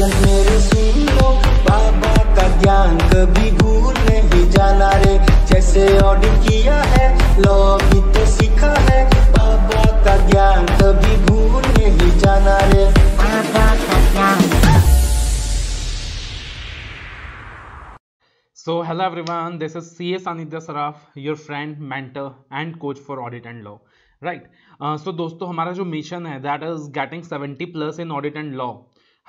साजन मेरे सुन लो बाबा का ज्ञान कभी भूल नहीं जाना रे जैसे ऑडिट किया है लो भी तो सीखा है बाबा का ज्ञान कभी भूल नहीं जाना रे बाबा का ज्ञान So hello everyone, this is CS Anidya Saraf, your friend, mentor and coach for audit and law. Right right. So uh, so दोस्तों हमारा जो मिशन है that is getting 70 plus in audit and law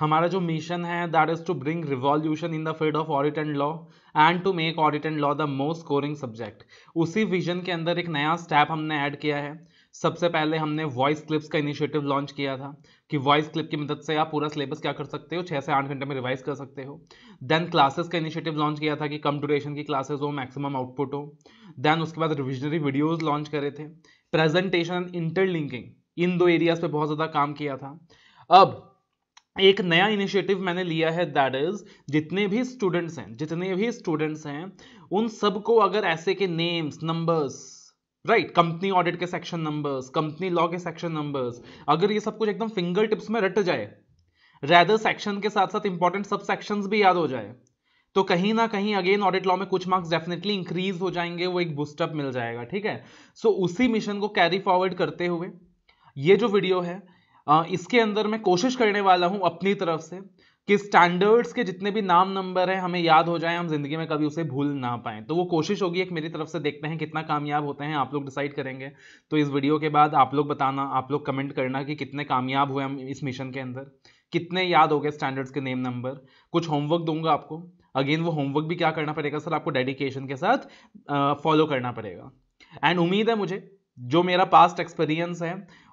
हमारा जो mission है that is to bring revolution in the field of audit and law and to make audit and law the most scoring subject उसी vision के अंदर एक नया step हमने add किया है सबसे पहले हमने वॉइस क्लिप्स का इनिशिएटिव लॉन्च किया था कि वॉइस क्लिप की मदद से आप पूरा सिलेबस क्या कर सकते हो छः से आठ घंटे में रिवाइज कर सकते हो देन क्लासेस का इनिशिएटिव लॉन्च किया था कि कम ड्यूरेशन की क्लासेस हो मैक्सिमम आउटपुट हो देन उसके बाद रिविजनरी वीडियोज लॉन्च करे थे प्रेजेंटेशन इंटरलिंकिंग इन दो एरियाज पे बहुत ज़्यादा काम किया था अब एक नया इनिशिएटिव मैंने लिया है दैट इज जितने भी स्टूडेंट्स हैं जितने भी स्टूडेंट्स हैं उन सबको अगर ऐसे के names numbers right company audit के सेक्शन नंबर्स कंपनी लॉ के सेक्शन नंबर्स अगर ये सब कुछ एकदम फिंगर टिप्स में रट जाए रैदर सेक्शन के साथ साथ इंपॉर्टेंट सब सेक्शन भी याद हो जाए तो कहीं ना कहीं अगेन ऑडिट लॉ में कुछ मार्क्स डेफिनेटली इंक्रीज हो जाएंगे वो एक बुस्टअप मिल जाएगा ठीक है सो so, उसी मिशन को कैरी फॉरवर्ड करते हुए ये जो वीडियो है इसके अंदर मैं कोशिश करने वाला हूं अपनी तरफ से कि स्टैंडर्ड्स के जितने भी नाम नंबर हैं हमें याद हो जाए हम जिंदगी में कभी उसे भूल ना पाए तो वो कोशिश होगी एक मेरी तरफ से देखते हैं कितना कामयाब होते हैं आप लोग डिसाइड करेंगे तो इस वीडियो के बाद आप लोग बताना आप लोग कमेंट करना कि कितने कामयाब हुए हम इस मिशन के अंदर कितने याद हो गए स्टैंडर्ड्स के नेम नंबर कुछ होमवर्क दूंगा आपको अगेन वो होमवर्क भी क्या करना पड़ेगा सर आपको डेडिकेशन के साथ फॉलो करना पड़ेगा एंड उम्मीद है मुझे जो मेरा पास्ट एक्सपीरियंस है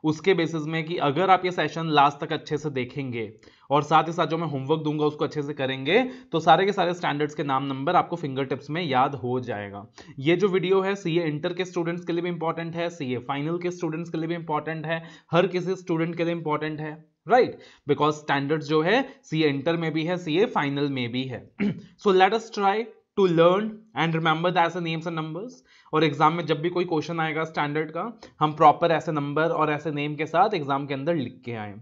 उसके बेसिस में कि अगर आप ये सेशन लास्ट तक अच्छे से देखेंगे और साथ ही साथ जो मैं होमवर्क दूंगा उसको अच्छे से करेंगे तो सारे के सारे स्टैंडर्ड्स के नाम नंबर आपको फिंगर टिप्स में याद हो जाएगा ये जो वीडियो है सीए इंटर के स्टूडेंट्स के लिए भी इंपॉर्टेंट है सीए फाइनल के स्टूडेंट्स के लिए भी इंपॉर्टेंट है हर किसी स्टूडेंट के लिए इंपॉर्टेंट है राइट बिकॉज स्टैंडर्ड्स जो है सीए इंटर में भी है सीए फाइनल में भी है so let us try to learn and remember that's names and numbers और एग्जाम में जब भी कोई क्वेश्चन आएगा स्टैंडर्ड का हम प्रॉपर ऐसे नंबर और ऐसे नेम के साथ एग्जाम के अंदर लिख के आए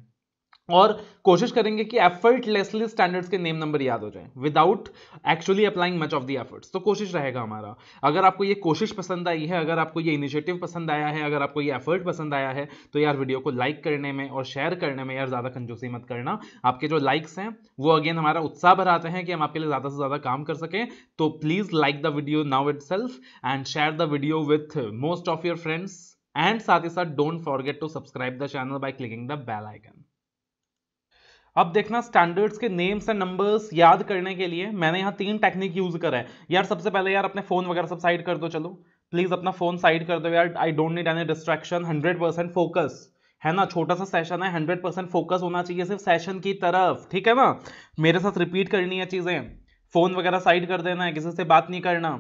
और कोशिश करेंगे कि एफर्टलेसली स्टैंडर्ड्स के नेम नंबर याद हो जाए without actually applying much of the efforts तो कोशिश रहेगा हमारा अगर आपको ये कोशिश पसंद आई है अगर आपको ये इनिशिएटिव पसंद आया है अगर आपको ये एफर्ट पसंद आया है तो यार वीडियो को लाइक करने में और शेयर करने में यार ज़्यादा कंजूसी मत करना आपके जो लाइक्स हैं वो अगेन हमारा उत्साह बढ़ाते हैं कि हम आपके लिए ज़्यादा से ज़्यादा काम कर सकें तो please like the video now it and share the video with most of your friends and साथ ही साथ don't forget to subscribe the channel by clicking the bell icon अब देखना स्टैंडर्ड्स के नेम्स एंड नंबर्स याद करने के लिए मैंने यहाँ तीन टेक्निक यूज करा है यार सबसे पहले यार अपने फोन वगैरह सब साइड कर दो चलो प्लीज अपना फोन साइड कर दो यार I don't need any distraction hundred percent focus है ना छोटा सा सेशन है हंड्रेड परसेंट फोकस होना चाहिए सिर्फ सेशन की तरफ ठीक है ना मेरे साथ रिपीट करनी है चीजें फोन वगैरह साइड कर देना है किसी से बात नहीं करना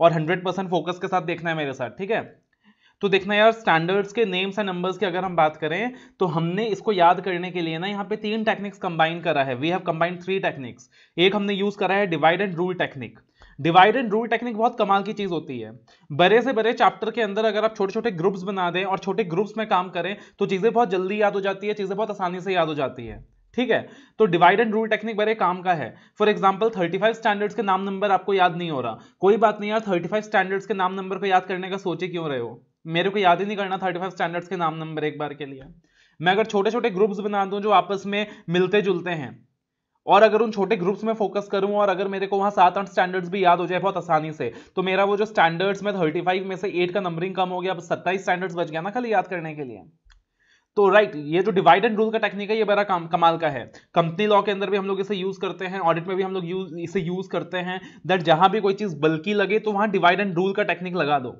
और हंड्रेड परसेंट फोकस के साथ देखना है मेरे साथ ठीक है तो देखना यार स्टैंडर्ड्स के नेम्स एंड नंबर्स की अगर हम बात करें तो हमने इसको याद करने के लिए ना यहाँ पे तीन टेक्निक्स कंबाइन करा है we have combined three techniques एक हमने यूज करा है divide and rule technique divide and rule technique बहुत कमाल की चीज होती है बड़े से बड़े चैप्टर के अंदर अगर आप छोटे छोटे ग्रुप्स बना दें और छोटे ग्रुप्स में काम करें तो चीजें बहुत जल्दी याद हो जाती है चीजें बहुत आसानी से याद हो जाती है ठीक है तो डिवाइड एंड रूल टेक्निक बड़े काम का है फॉर एग्जाम्पल 35 स्टैंडर्ड्स के नाम नंबर आपको याद नहीं हो रहा कोई बात नहीं यार 35 स्टैंडर्ड्स के नाम नंबर को याद करने का सोचे क्यों रहे हो मेरे को याद ही नहीं करना थर्टी फाइव स्टैंडर्ड्स के नाम नंबर एक बार के लिए मैं अगर छोटे छोटे ग्रुप्स बना दूं जो आपस में मिलते जुलते हैं और अगर उन छोटे ग्रुप्स में फोकस करूं और अगर मेरे को वहां सात आठ स्टैंडर्ड्स भी याद हो जाए बहुत आसानी से तो मेरा वो जो स्टैंडर्ड्स में थर्टी फाइव में से एट का नंबरिंग कम हो गया अब सत्ताईस स्टैंडर्ड्स बच गया ना खाली याद करने के लिए तो राइट right, ये जो डिवाइड एंड रूल का टेक्निक है ये बड़ा काम कमाल का है कंपनी लॉ के अंदर भी हम लोग इसे यूज करते हैं ऑडिट में भी हम लोग यूज इसे यूज करते हैं दैट जहां भी कोई चीज बल्कि लगे तो वहां डिवाइड एंड रूल का टेक्निक लगा दो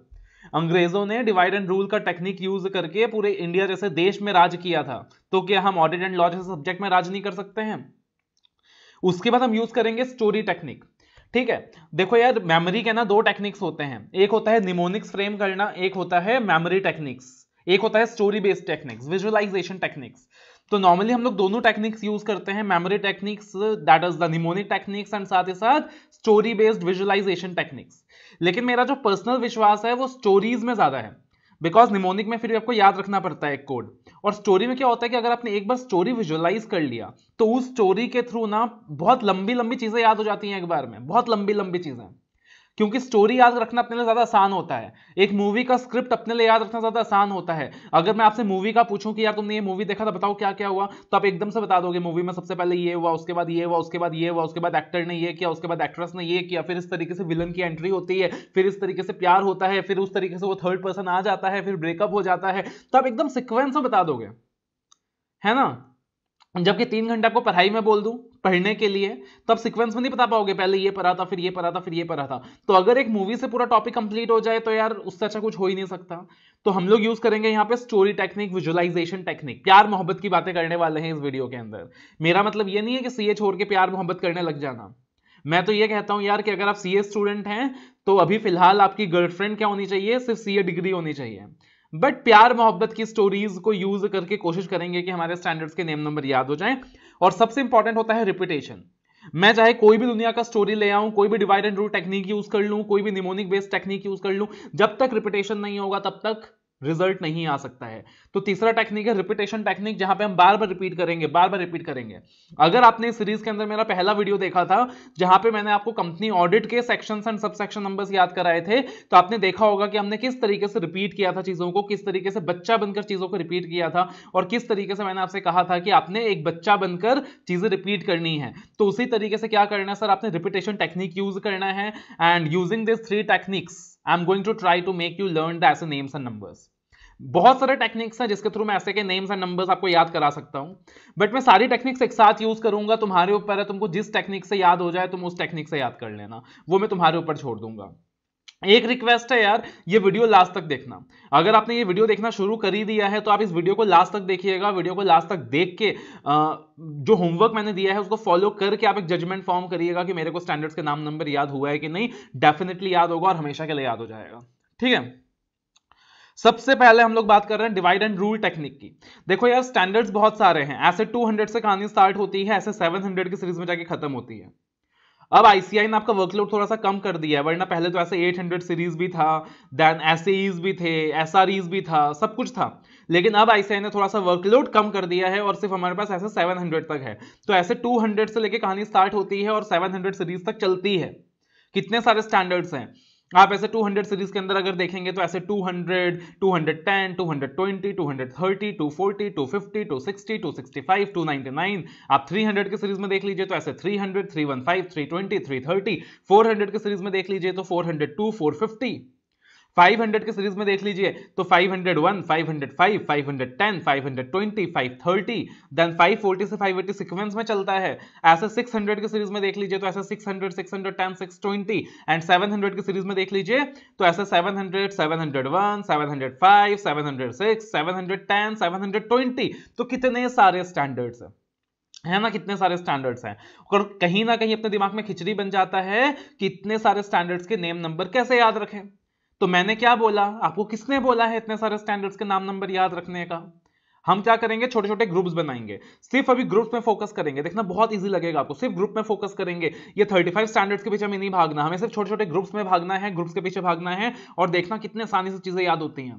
अंग्रेजों ने डिवाइड एंड रूल का टेक्निक यूज करके पूरे इंडिया जैसे देश में राज किया था तो क्या हम ऑडिट एंड लॉ जैसे सब्जेक्ट में राज नहीं कर सकते हैं उसके बाद हम यूज करेंगे स्टोरी टेक्निक ठीक है देखो यार मेमोरी के ना दो टेक्निक्स होते हैं एक होता है निमोनिक्स फ्रेम करना एक होता है मेमोरी टेक्निक्स एक होता है story based techniques visualization techniques तो नॉर्मली हम लोग दोनों टेक्निक्स यूज करते हैं memory techniques that is the mnemonic techniques and साथ ही साथ स्टोरी बेस्ड विजुअलाइजेशन टेक्निक्स लेकिन मेरा जो पर्सनल विश्वास है वो स्टोरीज में ज्यादा है बिकॉज निमोनिक में फिर भी आपको याद रखना पड़ता है एक कोड और स्टोरी में क्या होता है कि अगर आपने एक बार स्टोरी विजुअलाइज कर लिया तो उस स्टोरी के थ्रू ना बहुत लंबी लंबी चीजें याद हो जाती हैं एक बार में बहुत लंबी लंबी चीजें क्योंकि स्टोरी याद रखना अपने लिए ज़्यादा आसान होता है एक मूवी का स्क्रिप्ट अपने लिए याद रखना ज़्यादा आसान होता है अगर मैं आपसे मूवी का पूछूं कि यार तुमने ये मूवी देखा था बताओ क्या क्या हुआ तो आप एकदम से बता दोगे मूवी में सबसे पहले ये हुआ उसके बाद ये हुआ उसके बाद ये हुआ उसके बाद एक्टर ने ये किया उसके बाद एक्ट्रेस ने ये किया फिर इस तरीके से विलन की एंट्री होती है फिर इस तरीके से प्यार होता है फिर उस तरीके से वो थर्ड पर्सन आ जाता है फिर ब्रेकअप हो जाता है तो आप एकदम सिक्वेंस में बता दोगे है ना जबकि तीन घंटे आपको पढ़ाई में बोल दूँ पढ़ने के लिए तो आप सिक्वेंस में नहीं बता पाओगे पहले ये पढ़ा था फिर ये पढ़ा था फिर ये पढ़ा था तो अगर एक मूवी से पूरा टॉपिक कंप्लीट हो जाए तो यार उससे अच्छा कुछ हो ही नहीं सकता तो हम लोग यूज करेंगे यहाँ पे स्टोरी टेक्निक विजुअलाइजेशन टेक्निक प्यार मोहब्बत की बातें करने वाले हैं इस वीडियो के अंदर मेरा मतलब ये नहीं है कि सीए छोड़ के प्यार मोहब्बत करने लग जाना मैं तो ये कहता हूँ यार कि अगर आप सी स्टूडेंट हैं तो अभी फिलहाल आपकी गर्लफ्रेंड क्या होनी चाहिए सिर्फ सी डिग्री होनी चाहिए बट प्यार मोहब्बत की स्टोरीज को यूज करके कोशिश करेंगे कि हमारे स्टैंडर्ड्स के नेम नंबर याद हो जाए और सबसे इंपॉर्टेंट होता है रिपीटेशन मैं चाहे कोई भी दुनिया का स्टोरी ले आऊं कोई भी divide and rule technique use कर लूं कोई भी निमोनिक बेस्ड टेक्निक यूज कर लूं जब तक रिपीटेशन नहीं होगा तब तक रिजल्ट नहीं आ सकता है तो तीसरा टेक्निक है रिपीटेशन टेक्निक जहां पे हम बार बार रिपीट करेंगे बार बार रिपीट करेंगे अगर आपने सीरीज के अंदर मेरा पहला वीडियो देखा था जहां पे मैंने आपको कंपनी ऑडिट के sections and sub section numbers याद कराए थे तो आपने देखा होगा कि हमने किस तरीके से रिपीट किया था चीजों को किस तरीके से बच्चा बनकर चीजों को रिपीट किया था और किस तरीके से मैंने आपसे कहा था कि आपने एक बच्चा बनकर चीजें रिपीट करनी है तो उसी तरीके से क्या करना है सर आपने रिपीटेशन टेक्निक यूज करना है and using this three techniques I am going to try to make you learn the SA names and numbers बहुत सारे टेक्निक्स हैं जिसके थ्रू मैं ऐसे के नेम्स एंड नंबर्स आपको याद करा सकता हूं बट मैं सारी टेक्निक्स एक साथ यूज करूंगा तुम्हारे ऊपर है तुमको जिस टेक्निक से याद हो जाए तुम उस टेक्निक से याद कर लेना वो मैं तुम्हारे ऊपर छोड़ दूंगा एक रिक्वेस्ट है यार ये वीडियो लास्ट तक देखना अगर आपने ये वीडियो देखना शुरू कर ही दिया है तो आप इस वीडियो को लास्ट तक देखिएगा वीडियो को लास्ट तक देख के आ, जो होमवर्क मैंने दिया है उसको फॉलो करके आप एक जजमेंट फॉर्म करिएगा कि मेरे को स्टैंडर्ड्स के नाम नंबर याद हुआ है कि नहीं डेफिनेटली याद होगा और हमेशा के लिए याद हो जाएगा ठीक है सबसे पहले हम लोग बात कर रहे हैं डिवाइड एंड रूल टेक्निक की देखो यार स्टैंडर्ड्स बहुत सारे हैं ऐसे 200 से कहानी स्टार्ट होती है ऐसे 700 की सीरीज में जाके खत्म होती है अब आईसीआई ने आपका वर्कलोड थोड़ा सा कम कर दिया है वरना पहले तो ऐसे 800 सीरीज भी था देन एस भी थे एस भी था सब कुछ था लेकिन अब आईसीआई ने थोड़ा सा वर्कलोड कम कर दिया है और सिर्फ हमारे पास ऐसे 700 तक है तो ऐसे 200 से लेके कहानी स्टार्ट होती है और 700 सीरीज तक चलती है कितने सारे स्टैंडर्ड्स हैं आप ऐसे 200 सीरीज के अंदर अगर देखेंगे तो ऐसे 200, 210, 220, 230, 240, 250, 260, 265, 299 आप 300 के सीरीज में देख लीजिए तो ऐसे 300, 315, 320, 330, 400 के सीरीज में देख लीजिए तो 402, 450 500 के सीरीज में देख लीजिए तो 501, 505, 510, 520, 530, देन 540 से 580 सीक्वेंस में चलता है ऐसे 600 के सीरीज में देख लीजिए तो ऐसे 600, 610, 620 एंड 700 के सीरीज में देख लीजिए तो ऐसे 700, 701, 705, 706, 710, 720 तो कितने सारे स्टैंडर्ड्स हैं है ना कितने सारे स्टैंडर्ड्स हैं और कहीं ना कहीं अपने दिमाग में खिचड़ी बन जाता है कि इतने सारे स्टैंडर्ड्स के नेम नंबर कैसे याद रखें तो मैंने क्या बोला आपको किसने बोला है इतने सारे स्टैंडर्ड्स के नाम नंबर याद रखने का हम क्या करेंगे छोटे छोटे ग्रुप्स बनाएंगे सिर्फ अभी ग्रुप्स में फोकस करेंगे देखना बहुत इजी लगेगा आपको सिर्फ ग्रुप में फोकस करेंगे ये 35 स्टैंडर्ड्स के पीछे हमें नहीं भागना हमें सिर्फ छोटे छोटे ग्रुप्स में भागना है ग्रुप्स के पीछे भागना है और देखना कितने आसानी से चीजें याद होती हैं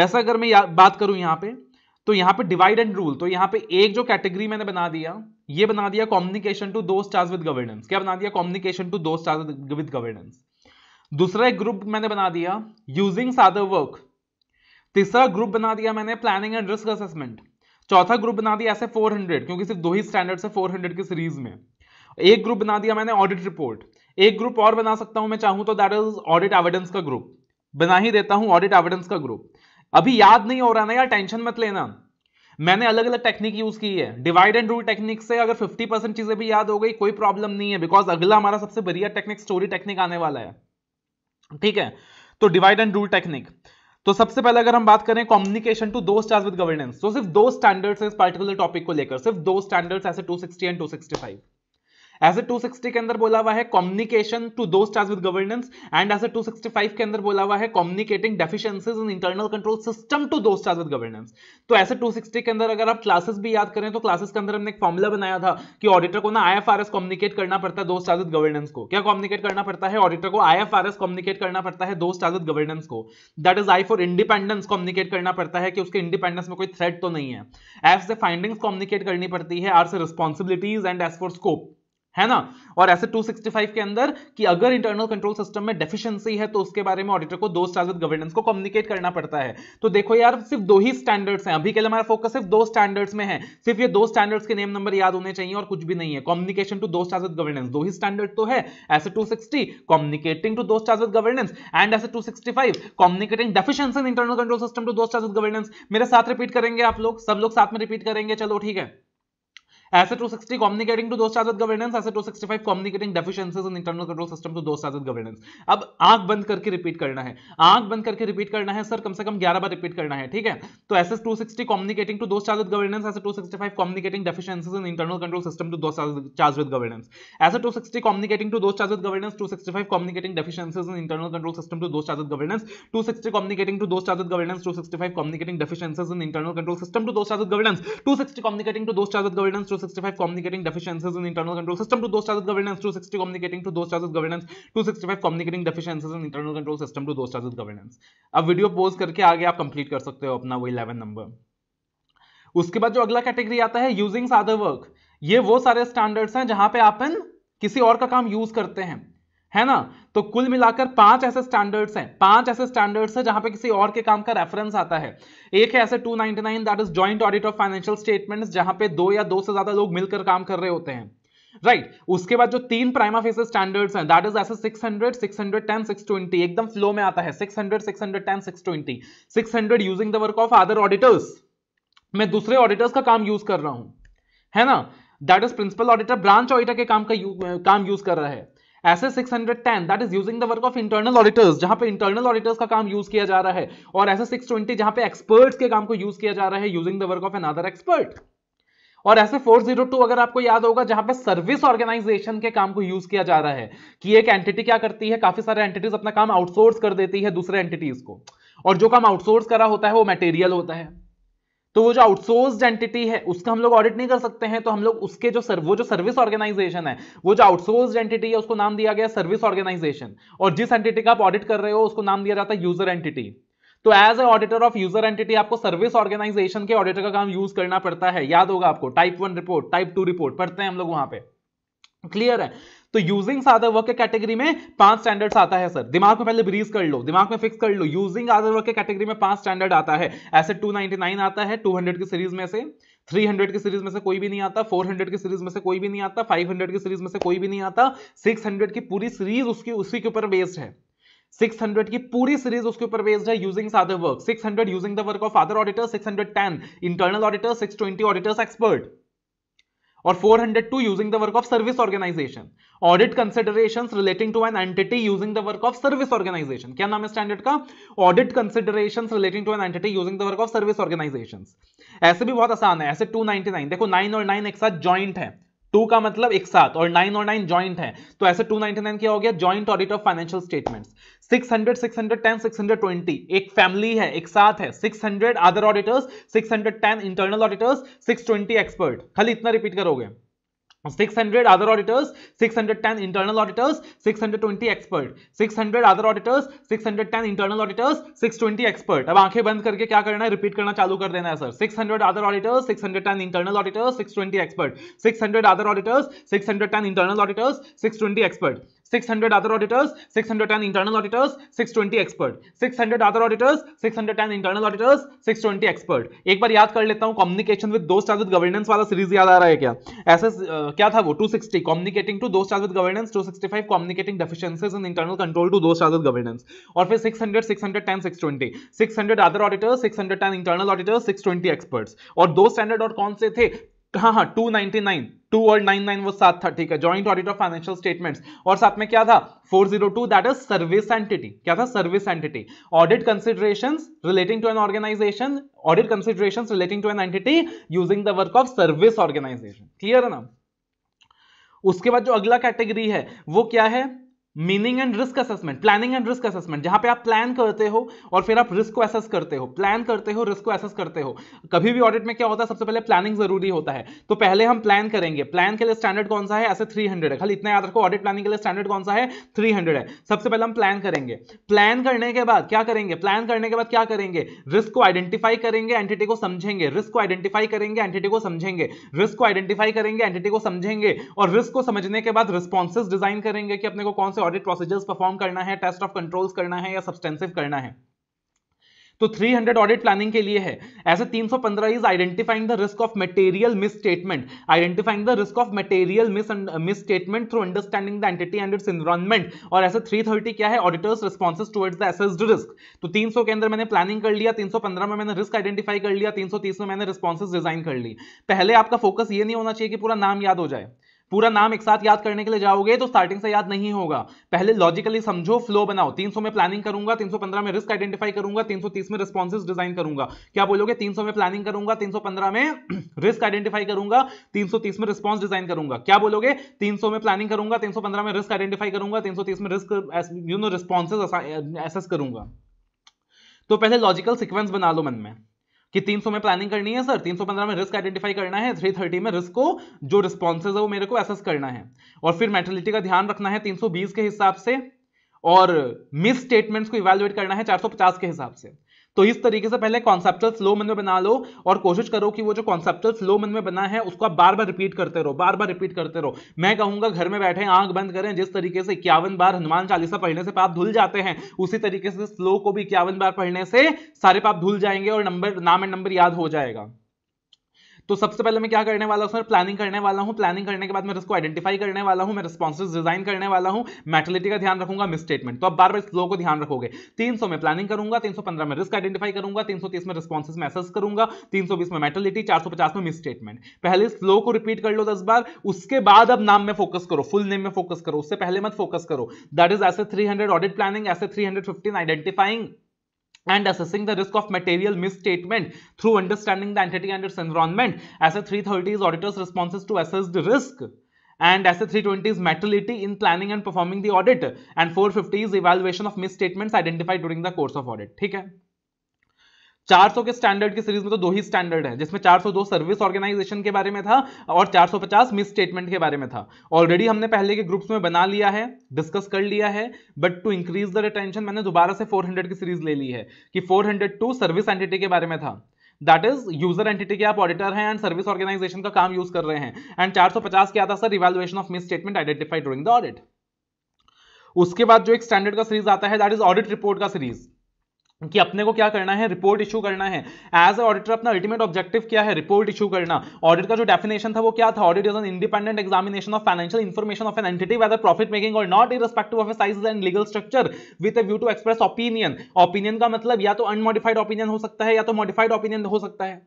जैसा अगर मैं बात करूं यहाँ पे तो यहाँ पे डिवाइड एंड रूल तो यहाँ पे एक जो कैटेगरी मैंने बना दिया ये बना दिया communication to those charge with governance क्या बना दिया communication to those charge with governance दूसरा एक ग्रुप मैंने बना दिया यूजिंग सादर वर्क तीसरा ग्रुप बना दिया मैंने प्लानिंग एंड रिस्क असेसमेंट चौथा ग्रुप बना दिया ऐसे 400 क्योंकि सिर्फ दो ही स्टैंडर्ड से 400 की सीरीज में एक ग्रुप बना दिया मैंने ऑडिट रिपोर्ट एक ग्रुप और बना सकता हूं मैं चाहूं तो दैट इज ऑडिट एविडेंस का ग्रुप बना ही देता हूं ऑडिट एविडेंस का ग्रुप अभी याद नहीं हो रहा ना यार टेंशन मत लेना मैंने अलग अलग टेक्निक यूज की है डिवाइड एंड रूल टेक्निक से अगर 50 परसेंट चीजें भी याद हो गई कोई प्रॉब्लम नहीं है बिकॉज अगला हमारा सबसे बढ़िया टेक्निक स्टोरी टेक्निक आने वाला है ठीक है तो डिवाइड एंड रूल टेक्निक तो सबसे पहले अगर हम बात करें communication to those with governance तो सिर्फ दो स्टैंडर्ड्स इस पर्टिकुलर टॉपिक को लेकर सिर्फ दो स्टैंडर्ड्स ऐसे 260 एंड 265 एज ए 260 के अंदर बोला हुआ है communication to those stars with governance and S A 265 के अंदर बोला हुआ है communicating deficiencies in internal control system to those stars with governance तो ऐसे 260 के अंदर अगर आप क्लासेस भी याद करें तो क्लासेस के अंदर हमने एक फॉर्मुला बनाया था कि ऑडिटर को ना आईएफआरएस कम्युनिकेट करना पड़ता है दो स्टार्स विद गवर्नेंस को क्या कम्युनिकेट करना पड़ता है ऑडिटर को आईएफआरएस कम्युनिकेट करना पड़ता है दो स्टार्स विद गवर्नेंस को that is I for independence communicate करना पड़ता है कि उसके इंडिपेंडेंस में कोई थ्रेट तो नहीं है एफ से फाइंडिंग्स कम्युनिकेट करनी पड़ती है आर से responsibilities and S for scope है ना और ऐसे 265 के अंदर कि अगर इंटरनल कंट्रोल सिस्टम में डेफिशिएंसी है तो उसके बारे में ऑडिटर को दो स्टार विद गवर्नेंस को कम्युनिकेट करना पड़ता है तो देखो यार सिर्फ दो ही स्टैंडर्ड्स हैं अभी के लिए हमारा फोकस सिर्फ दो स्टैंडर्ड्स में है सिर्फ ये दो स्टैंडर्ड्स के नेम नंबर याद होने चाहिए और कुछ भी नहीं है communication to those star with governance दो ही स्टैंडर्ड तो है SA two communicating to those star with governance and ऐसे two communicating deficiency in internal control system to those star with governance मेरे साथ रिपीट करेंगे आप लोग सब लोग साथ में रिपीट करेंगे चलो ठीक है asset 260 communicating to those charged with governance asset 265 communicating deficiencies in internal control system to those charged with governance अब आंख बंद करके रिपीट करना है आंख बंद करके रिपीट करना है सर कम से कम 11 बार रिपीट करना है ठीक है तो asset 260 communicating to those charged with governance asset 265 communicating deficiencies in internal control system to those charged with governance asset 260 communicating to those charged with governance 265 communicating deficiencies in internal control system to those charged with governance 260 communicating to those charged with governance 265 communicating deficiencies in internal control system to those charged with governance 260 communicating to those charged with governance 265 communicating deficiencies in internal control system to those charges governance 260 communicating to those charges governance 265 communicating deficiencies in internal control system to those charges governance अब video pause करके आगे आप complete कर सकते हो अपना वो 11 number उसके बाद जो अगला कैटेगरी आता है यूजिंग अदर वर्क ये वो सारे स्टैंडर्ड्स हैं जहां पे अपन किसी और का काम यूज करते हैं है ना तो कुल मिलाकर पांच ऐसे स्टैंडर्ड्स हैं पांच ऐसे स्टैंडर्ड्स हैं जहां पे किसी और के काम का रेफरेंस आता है एक है SA 299 that is joint audit of financial statements जहां पे दो या दो से ज्यादा लोग मिलकर काम कर रहे होते हैं राइट right. उसके बाद जो तीन प्राइमा फेसेस स्टैंडर्ड्स हैं दैट इज ऐसे 600 610 620 एकदम फ्लो में आता है 600 610 620 600 using the work of other auditors मैं दूसरे ऑडिटर्स का काम यूज कर रहा हूं है ना that is principal auditor branch auditor के काम का यू, काम यूज कर रहा है SA ten that is using the work of internal auditors जहां पे इंटरनल ऑडिटर्स का काम यूज किया जा रहा है और ऐसे ट्वेंटी जहां पे एक्सपर्ट्स के काम को यूज किया जा रहा है using the work of an other expert और ऐसे 402 अगर आपको याद होगा जहां पे सर्विस ऑर्गेनाइजेशन के काम को यूज किया जा रहा है कि एक एंटिटी क्या करती है काफी सारे एंटिटीज अपना काम आउटसोर्स कर देती है दूसरे एंटिटीज को और जो काम आउटसोर्स करा होता है वो मटेरियल होता है तो वो जो आउटसोर्स एंटिटी है उसका हम लोग ऑडिट नहीं कर सकते हैं तो हम लोग उसके जो सर, वो जो सर्विस ऑर्गेनाइजेशन है वो जो आउटसोर्स एंटिटी है उसको नाम दिया गया सर्विस ऑर्गेनाइजेशन और जिस एंटिटी का आप ऑडिट कर रहे हो उसको नाम दिया जाता है यूजर एंटिटी तो as a auditor of user entity आपको सर्विस ऑर्गेनाइजेशन के ऑडिटर का काम यूज करना पड़ता है याद होगा आपको type one report type two report पढ़ते हैं हम लोग वहां पे क्लियर है तो यूजिंग अदर वर्क के कैटेगरी में पांच स्टैंडर्ड्स आता है सर दिमाग में पहले ब्रीज कर लो दिमाग में फिक्स कर लो यूजिंग अदर वर्क के कैटेगरी में पांच स्टैंडर्ड आता है ऐसे टू आता है टू की सीरीज में से 300 की सीरीज में से कोई भी नहीं आता 400 की सीरीज में से कोई भी नहीं आता 500 की सीरीज में से कोई भी नहीं आता 600 की पूरी सीरीज उसकी उसी के ऊपर बेस्ड है 600 की पूरी सीरीज उसके ऊपर बेस्ड है using other work 600 using the work of other auditor 610 internal auditor 620 auditors expert और 402 using the work of service organization audit consideration relating to an entity using the work of service organization क्या नाम है standard का audit consideration relating to an entity using the work of service organization SA भी बहुत आसान है SA 299 देखो 9 और 9 एक साथ जॉइंट है टू का मतलब एक साथ और नाइन और नाइन ज्वाइंट है तो ऐसे टू नाइनटी नाइन क्या हो गया joint audit of financial statement six hundred six hundred ten six hundred twenty एक फैमिली है एक साथ है six hundred other auditors six hundred ten internal auditors six twenty expert खाली इतना रिपीट करोगे 600 other auditors 610 internal auditors 620 expert 600 other auditors 610 internal auditors 620 expert अब आंखें बंद करके क्या करना है रिपीट करना चालू कर देना है sir 600 other auditors 610 internal auditors 620 expert 600 other auditors 610 internal auditors 620 expert 600 other auditors, 610 internal auditors, 620 expert. 600 other auditors, 610 internal auditors, 620 expert. एक बार याद कर लेता हूँ communication with those with governance वाला सीरीज याद आ रहा है क्या ऐसे uh, क्या था वो 260 communicating to those with governance 265 communicating deficiencies in internal control to those with governance और फिर 600 610 620 600 other auditors 610 internal auditors 620 experts और दो स्टैंडर्ड और कौन से थे हाँ हाँ टू नाइनटी नाइन टू और नाइन नाइन वो सात था ठीक है joint audit of financial statements और साथ में क्या था four zero two that is service entity क्या था service entity audit consideration relating to an organisation audit consideration relating to an entity using the work of service organisation clear है ना उसके बाद जो अगला कैटेगरी है वो क्या है meaning and risk assessment planning and risk assessment जहां पे आप प्लान करते हो और फिर आप रिस्क को एसेस करते हो प्लान करते हो रिस्क को एसेस करते हो कभी भी ऑडिट में क्या होता है सबसे पहले प्लानिंग जरूरी होता है तो पहले हम प्लान करेंगे प्लान के लिए स्टैंडर्ड कौन सा है ऐसे 300 है खाली इतना याद रखो ऑडिट प्लानिंग के लिए स्टैंडर्ड कौन सा है 300 है सबसे पहले हम प्लान करेंगे प्लान करने के बाद क्या करेंगे प्लान करने के बाद क्या करेंगे रिस्क को आइडेंटिफाई करेंगे एंटिटी को समझेंगे रिस्क को आइडेंटिफाई करेंगे एंटिटी को समझेंगे रिस्क को आइडेंटिफाई करेंगे एंटिटी को समझेंगे और रिस्क को समझने के बाद रिस्पॉन्सेज डिजाइन करेंगे कि अपने को कौन से ऑडिट प्रोसीजर्स परफॉर्म करना है टेस्ट ऑफ कंट्रोल्स करना है या सब्सटेंसिव करना है तो 300 ऑडिट प्लानिंग के लिए है ऐसे 315 is identifying the risk of material misstatement identifying the risk of material miss misstatement through understanding the entity and its environment और ऐसे 330 क्या है auditor's responses towards the assessed risk तो 300 के अंदर मैंने प्लानिंग कर लिया 315 में मैंने रिस्क आइडेंटिफाई कर लिया 330 में मैंने रिस्पॉन्सेज डिजाइन कर ली पहले आपका फोकस ये नहीं होना चाहिए कि पूरा नाम याद हो जाए पूरा नाम एक साथ याद करने के लिए जाओगे तो स्टार्टिंग से याद नहीं होगा पहले लॉजिकली समझो फ्लो बनाओ 300 में प्लानिंग करूंगा 315 में रिस्क आइडेंटिफाई करूंगा 330 में रिस्पॉन्स डिजाइन करूंगा क्या बोलोगे 300 में प्लानिंग करूंगा 315 में रिस्क आइडेंटिफाई करूंगा 330 में रिस्पॉन्स डिजाइन करूंगा क्या बोलोगे 300 में प्लानिंग करूंगा 315 में रिस्क आइडेंटिफाई करूंगा 330 में risk you know responses assess करूंगा तो पहले लॉजिकल सिक्वेंस बना लो मन में कि 300 में प्लानिंग करनी है सर 315 में रिस्क आइडेंटिफाई करना है 330 में रिस्क को जो रिस्पॉन्सेज है वो मेरे को एसेस करना है और फिर मेटलिटी का ध्यान रखना है 320 के हिसाब से और मिस स्टेटमेंट्स को इवेल्युएट करना है 450 के हिसाब से तो इस तरीके से पहले कॉन्सेप्टल स्लो मन में बना लो और कोशिश करो कि वो जो कॉन्सेप्टल स्लो मन में बना है उसको आप बार बार रिपीट करते रहो बार बार रिपीट करते रहो मैं कहूंगा घर में बैठे आंख बंद करें जिस तरीके से इक्यावन बार हनुमान चालीसा पढ़ने से पाप धुल जाते हैं उसी तरीके से स्लो को भी इक्यावन बार पढ़ने से सारे पाप धुल जाएंगे और नंबर नाम एंड नंबर याद हो जाएगा तो सबसे पहले मैं क्या करने वाला हूँ सर प्लानिंग करने वाला हूँ प्लानिंग करने के बाद मैं उसको आइडेंटिफाई करने वाला हूँ मैं रिस्पॉन्सेज डिजाइन करने वाला हूँ मेटलिटी का ध्यान रखूंगा मिस स्टेटमेंट तो आप बार बार फ्लो को ध्यान रखोगे 300 में प्लानिंग करूंगा 315 में रिस्क आइडेंटिफाई करूंगा 330 में रिस्पॉन्सेज मैसेज करूंगा 320 में मेटलिटी 450 में मिस स्टेटमेंट पहले फ्लो को रिपीट कर लो दस बार उसके बाद अब नाम में फोकस करो फुल नेम में फोकस करो उससे पहले मत फोकस करो दैट इज ऐसे 300 ऑडिट प्लानिंग ऐसे 315 identifying and assessing the risk of material misstatement through understanding the entity and its environment. SA 330 is auditor's responses to assess the risk and SA 320 is materiality in planning and performing the audit and 450 is evaluation of misstatements identified during the course of audit. ठीक है? 400 के standard की series में तो दो ही standard है जिसमें 402 सर्विस ऑर्गेनाइजेशन के बारे में था और 450 मिस स्टेटमेंट के बारे में था ऑलरेडी हमने पहले के ग्रुप्स में बना लिया है डिस्कस कर लिया है but to increase the retention मैंने दोबारा से 400 की सीरीज ले ली है कि 402 सर्विस एंटिटी के बारे में था दैट इज यूजर एंटिटी के आप ऑडिटर हैं एंड सर्विस ऑर्गेनाइजेशन का काम यूज कर रहे हैं एंड 450 क्या था sir evaluation of misstatement identified during the audit उसके बाद जो एक स्टैंडर्ड का सीरीज आता है दैट इज ऑडिट रिपोर्ट का सीरीज कि अपने को क्या करना है रिपोर्ट इशू करना है एज ए ऑडिटर अपना अल्टीमेट ऑब्जेक्टिव क्या है रिपोर्ट इशू करना ऑडिट का जो डेफिनेशन था वो क्या था audit is an independent examination of financial information of an entity whether profit making or not irrespective of size and legal structure with view to express opinion opinion का मतलब या तो अनमोडिफाइड ओपिनियन हो सकता है या तो मॉडिफाइड ओपिनियन हो सकता है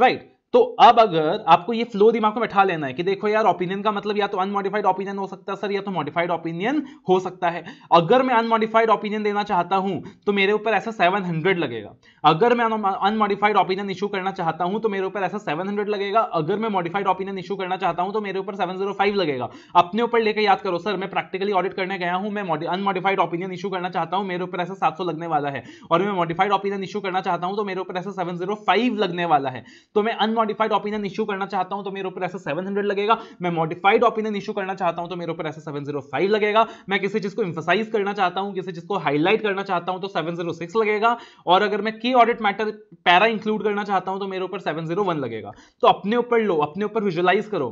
राइट right. तो अब अगर आपको ये फ्लो दिमाग में बैठा लेना है कि देखो यार ओपिनियन का मतलब या तो अनमॉडिफाइड ओपिनियन हो सकता है सर या तो मॉडिफाइड ओपिनियन हो सकता है अगर मैं अनमॉडिफाइड ओपिनियन देना चाहता हूं तो मेरे ऊपर ऐसा 700 लगेगा अगर मैं अनमॉडिफाइड ओपिनियन इशू करना चाहता हूं तो मेरे ऊपर ऐसा सेवन लगेगा अगर मैं मॉडिफाइड ओपिनियन इशू करना चाहता हूं तो मेरे ऊपर सेवन oh लगेगा अपने ऊपर लेकर याद करो सर मैं प्रैक्टिकली ऑडिट करने गया हूं मैं अनमॉडिफाइड ओपिनियन इशू करना चाहता हूं मेरे ऊपर ऐसा सात लगने वाला है और मैं मॉडिफाइड ओपिनियन इशू करना चाहता हूं तो मेरे ऊपर ऐसा सेवन oh लगने वाला है तो मैं अनमॉडिफाइड मॉडिफाइड ओपिनियन इशू करना चाहता हूं तो मेरे ऊपर ऐसा 700 लगेगा मैं मॉडिफाइड ओपिनियन इशू करना चाहता हूं तो मेरे ऊपर ऐसा 705 लगेगा मैं किसी चीज को इंफोसाइज करना चाहता हूं किसी चीज को हाईलाइट करना चाहता हूं तो 706 लगेगा और अगर मैं की ऑडिट मैटर पैरा इंक्लूड करना चाहता हूं तो मेरे ऊपर 701 लगेगा तो अपने ऊपर लो अपने ऊपर विजुअलाइज करो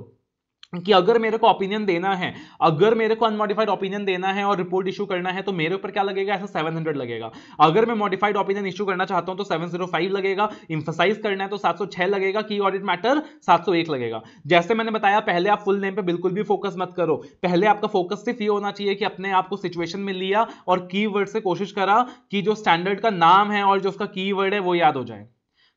कि अगर मेरे को ओपिनियन देना है अगर मेरे को अनमॉडिफाइड ओपिनियन देना है और रिपोर्ट इशू करना है तो मेरे ऊपर क्या लगेगा ऐसा 700 लगेगा अगर मैं मॉडिफाइड ओपिनियन इशू करना चाहता हूं तो 705 लगेगा इंफोसाइज करना है तो 706 लगेगा की ऑडिट मैटर 701 लगेगा जैसे मैंने बताया पहले आप फुल नेम पर बिल्कुल भी फोकस मत करो पहले आपका फोकस सिर्फ ये होना चाहिए कि अपने आपको सिचुएशन में लिया और की से कोशिश करा कि जो स्टैंडर्ड का नाम है और जो उसका की है वो याद हो जाए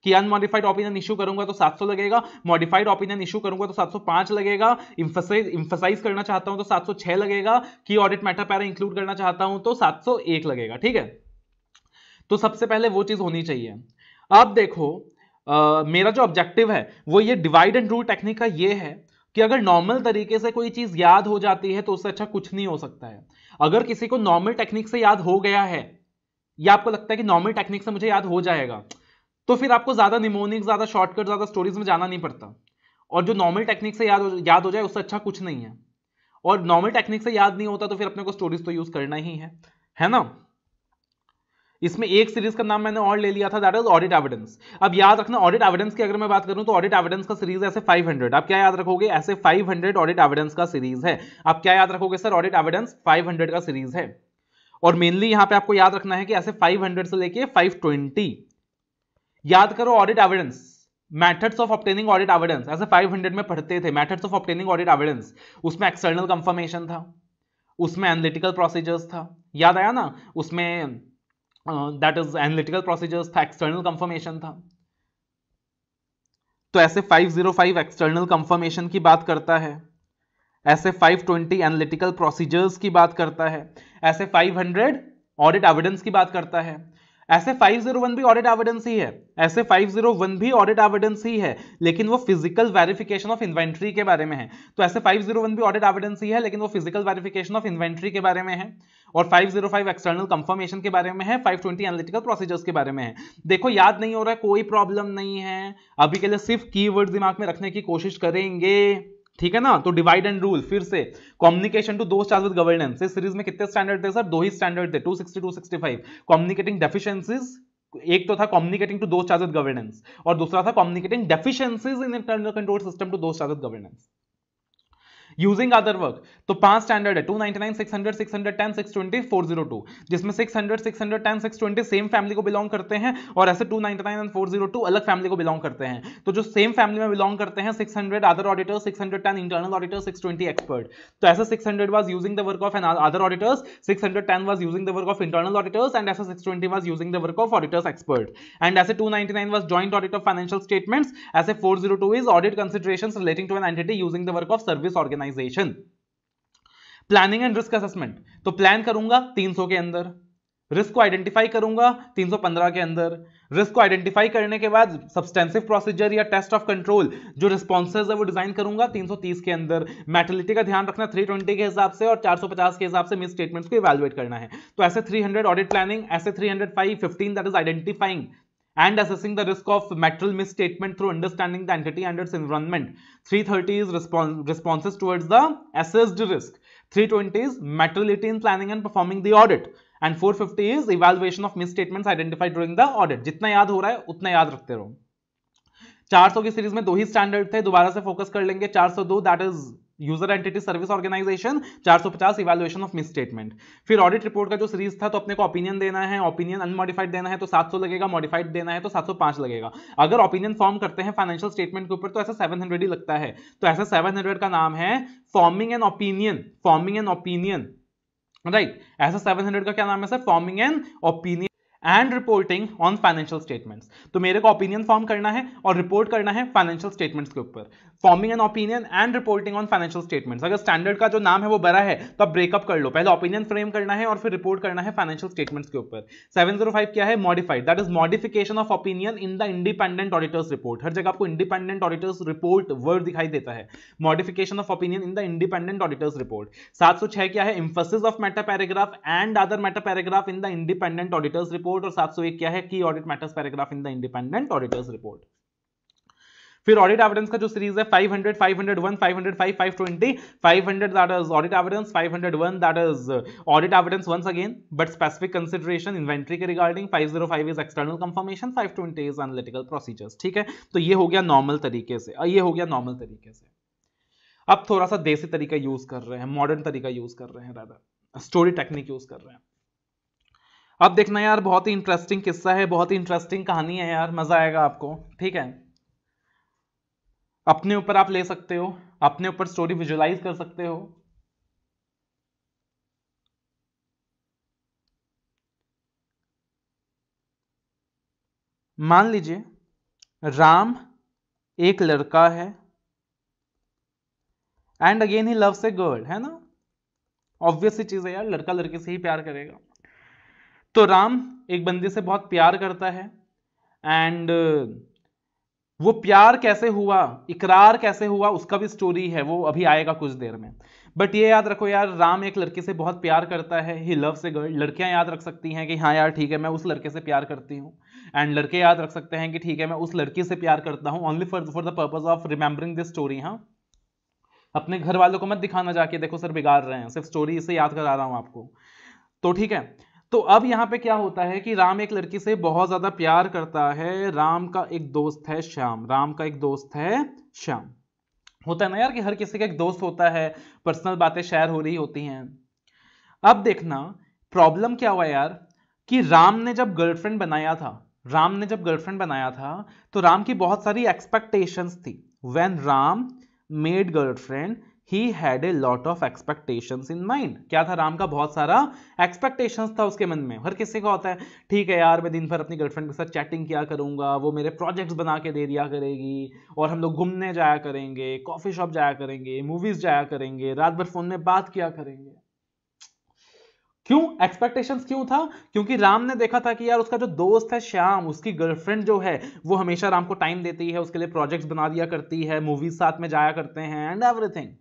कि अनमॉडिफाइड ओपिनियन इशू करूंगा तो 700 लगेगा मॉडिफाइड ओपिनियन इशू करूंगा तो 705 लगेगा इंफोसाइज करना चाहता हूं तो 706 लगेगा कि ऑडिट मैटर पैरा इंक्लूड करना चाहता हूं तो 701 लगेगा ठीक है तो सबसे पहले वो चीज होनी चाहिए अब देखो आ, मेरा जो ऑब्जेक्टिव है वो ये डिवाइड एंड रूल टेक्निक का ये है कि अगर नॉर्मल तरीके से कोई चीज याद हो जाती है तो उससे अच्छा कुछ नहीं हो सकता है अगर किसी को नॉर्मल टेक्निक से याद हो गया है या आपको लगता है कि नॉर्मल टेक्निक से मुझे याद हो जाएगा तो फिर आपको ज़्यादा निमोनिक ज़्यादा शॉर्टकट ज़्यादा स्टोरीज में जाना नहीं पड़ता और जो नॉर्मल टेक्निक से याद हो याद हो जाए उससे अच्छा कुछ नहीं है और नॉर्मल टेक्निक से याद नहीं होता तो फिर अपने को स्टोरीज तो यूज़ करना ही है है ना इसमें एक सीरीज का नाम मैंने और ले लिया था दैट इज ऑडिट एविडेंस अब याद रखना ऑडिट एविडेंस की अगर मैं बात करूं तो ऑडिट एविडेंस का सीरीज ऐसे 500 आप क्या याद रखोगे ऐसे 500 ऑडिट एविडेंस का सीरीज है आप क्या याद रखोगे सर ऑडिट एविडेंस 500 का सीरीज है और मेनली यहां पे आपको याद रखना है कि ऐसे 500 से लेके 520 याद करो audit evidence methods of obtaining audit evidence ऐसे 500 में पढ़ते थे methods of obtaining audit evidence उसमें एक्सटर्नल कंफर्मेशन था उसमें एनालिटिकल प्रोसीजर्स था याद आया ना उसमें दैट इज एनालिटिकल प्रोसीजर्स था एक्सटर्नल कंफर्मेशन था तो ऐसे 505 एक्सटर्नल कंफर्मेशन की बात करता है ऐसे 520 एनालिटिकल प्रोसीजर्स की बात करता है ऐसे 500 ऑडिट एविडेंस की बात करता है ऐसे 501 भी ऑडिट एविडेंस ही है ऐसे 501 भी ऑडिट एविडेंस ही है लेकिन वो फिजिकल वेरिफिकेशन ऑफ इन्वेंट्री के बारे में है तो ऐसे 501 भी ऑडिट एविडेंस ही है लेकिन वो फिजिकल वेरिफिकेशन ऑफ इन्वेंट्री के बारे में है और 505 एक्सटर्नल कंफर्मेशन के बारे में है 520 एनालिटिकल प्रोसीजर्स के बारे में है देखो याद नहीं हो रहा है कोई प्रॉब्लम नहीं है अभी के लिए सिर्फ कीवर्ड दिमाग में रखने की कोशिश करेंगे ठीक है ना तो डिवाइड एंड रूल फिर से communication to those charge with governance इस सीरीज में कितने स्टैंडर्ड थे सर दो ही स्टैंडर्ड थे 260 265 कम्युनिकेटिंग डेफिशिएंसीज एक तो था communicating to those charge with governance और दूसरा था communicating deficiencies in internal control system to those charge with governance using other work तो पांच स्टैंडर्ड है two nine nine six hundred six hundred ten six twenty four zero two जिसमें six hundred six hundred ten six twenty same family को belong करते हैं और ऐसे two nine nine and four zero two अलग family को belong करते हैं तो जो सेम फैमिली में बिलोंग करते हैं six hundred other auditors six hundred ten internal auditors six twenty expert तो ऐसे six hundred was using the work of an other auditors six hundred ten was using the work of internal auditors and ऐसे six twenty was using the work of auditor's expert and ऐसे two nine nine was joint audit of financial statements ऐसे four zero two is audit consideration relating to an entity using the work of service organise organisation planning and risk assessment तो plan करूंगा 300 के अंदर risk को identify करूंगा 315 के अंदर risk को आइडेंटिफाई करने के बाद सब्सटेंसिव प्रोसीजर या टेस्ट ऑफ कंट्रोल जो रिस्पॉन्सेज है वो डिजाइन करूंगा 330 के अंदर मेटलिटी का ध्यान रखना 320 के हिसाब से और 450 के हिसाब से मिस स्टेटमेंट्स को इवेलुएट करना है तो ऐसे 300 ऑडिट प्लानिंग ऐसे 305 15 that is identifying and assessing the risk of material misstatement through understanding the entity and its environment. 330 is respons responses towards the assessed risk. 320 is materiality in planning and performing the audit. and 450 is evaluation of misstatements identified during the audit jitna yaad ho raha hai utna yaad rakhte raho 400 की series में दो ही standard थे दोबारा से focus कर लेंगे 402 that is user entity service organisation 450 evaluation of misstatement फिर ऑडिट रिपोर्ट का जो सीरीज था तो अपने को ओपिनियन देना है ओपिनियन अनमॉडिफाइड देना है तो 700 लगेगा मॉडिफाइड देना है तो 705 लगेगा अगर ओपिनियन फॉर्म करते हैं फाइनेंशियल स्टेटमेंट के ऊपर तो ऐसा 700 ही लगता है तो ऐसा 700 का नाम है forming an opinion forming an opinion right ऐसा 700 का क्या नाम है sir forming an opinion and reporting on financial statements तो मेरे को ओपिनियन फॉर्म करना है और रिपोर्ट करना है फाइनेंशियल स्टेटमेंट्स के ऊपर forming an opinion and reporting on financial statements अगर स्टैंडर्ड का जो नाम है वो बड़ा है तो आप ब्रेकअप कर लो पहले ओपिनियन फ्रेम करना है और फिर रिपोर्ट करना है फाइनेंशियल स्टेटमेंट्स के ऊपर फाइव क्या है modified that is modification of opinion in the independent auditors report हर जगह आपको इंडिपेंडेंट ऑडिटर्स रिपोर्ट वर्ड दिखाई देता है modification of opinion in the independent auditors report सात सौ छह क्या है emphasis of matter paragraph and other matter paragraph in the independent auditors report report और 701 क्या है key audit matters paragraph in the independent auditors report फिर audit evidence का जो सीरीज है 500, 501, 505, 520, 500 audit evidence 501 that is audit evidence once again but specific consideration inventory के regarding 505 is external confirmation 520 is analytical procedures ठीक है तो ये हो गया नॉर्मल तरीके से ये हो गया नॉर्मल तरीके से अब थोड़ा सा देसी तरीका यूज कर रहे हैं मॉडर्न तरीका यूज कर रहे हैं स्टोरी टेक्निक यूज कर रहे हैं अब देखना यार बहुत ही इंटरेस्टिंग किस्सा है बहुत ही इंटरेस्टिंग कहानी है यार मजा आएगा आपको ठीक है अपने ऊपर आप ले सकते हो अपने ऊपर स्टोरी विजुअलाइज कर सकते हो मान लीजिए राम एक लड़का है and again he loves a girl है ना ऑब्वियसली चीज है यार लड़का लड़की से ही प्यार करेगा तो राम एक बंदे से बहुत प्यार करता है एंड वो प्यार कैसे हुआ इकरार कैसे हुआ उसका भी स्टोरी है वो अभी आएगा कुछ देर में बट ये याद रखो यार राम एक लड़के से बहुत प्यार करता है ही लव से गर्ल लड़कियां याद रख सकती हैं कि हाँ यार ठीक है मैं उस लड़के से प्यार करती हूँ एंड लड़के याद रख सकते हैं कि ठीक है मैं उस लड़की से प्यार करता हूँ only for for the purpose of remembering this story हाँ अपने घर वालों को मत दिखाना जाके देखो सर बिगाड़ रहे हैं सिर्फ स्टोरी इसे याद करा रहा हूँ आपको तो ठीक है तो अब यहाँ पे क्या होता है कि राम एक लड़की से बहुत ज़्यादा प्यार करता है राम का एक दोस्त है श्याम राम का एक दोस्त है श्याम होता है ना यार कि हर किसी का एक दोस्त होता है पर्सनल बातें शेयर हो रही होती हैं अब देखना प्रॉब्लम क्या हुआ यार कि राम ने जब गर्लफ्रेंड बनाया था राम ने जब गर्लफ्रेंड बनाया था तो राम की बहुत सारी एक्सपेक्टेशंस थी when Ram made girlfriend he had a lot of expectation in mind क्या था राम का बहुत सारा एक्सपेक्टेशन था उसके मन में हर किसी का होता है ठीक है यार मैं दिन भर अपनी गर्लफ्रेंड के साथ चैटिंग किया करूंगा वो मेरे प्रोजेक्ट्स बना के दे दिया करेगी और हम लोग घूमने जाया करेंगे कॉफ़ी शॉप जाया करेंगे मूवीज़ जाया करेंगे रात भर फ़ोन में बात किया करेंगे क्यों एक्सपेक्टेशंस क्यों था क्योंकि राम ने देखा था कि यार उसका जो दोस्त है श्याम उसकी गर्लफ्रेंड जो है वो हमेशा राम को टाइम देती है उसके लिए प्रोजेक्ट्स बना दिया करती है मूवीज साथ में जाया करते हैं एंड एवरीथिंग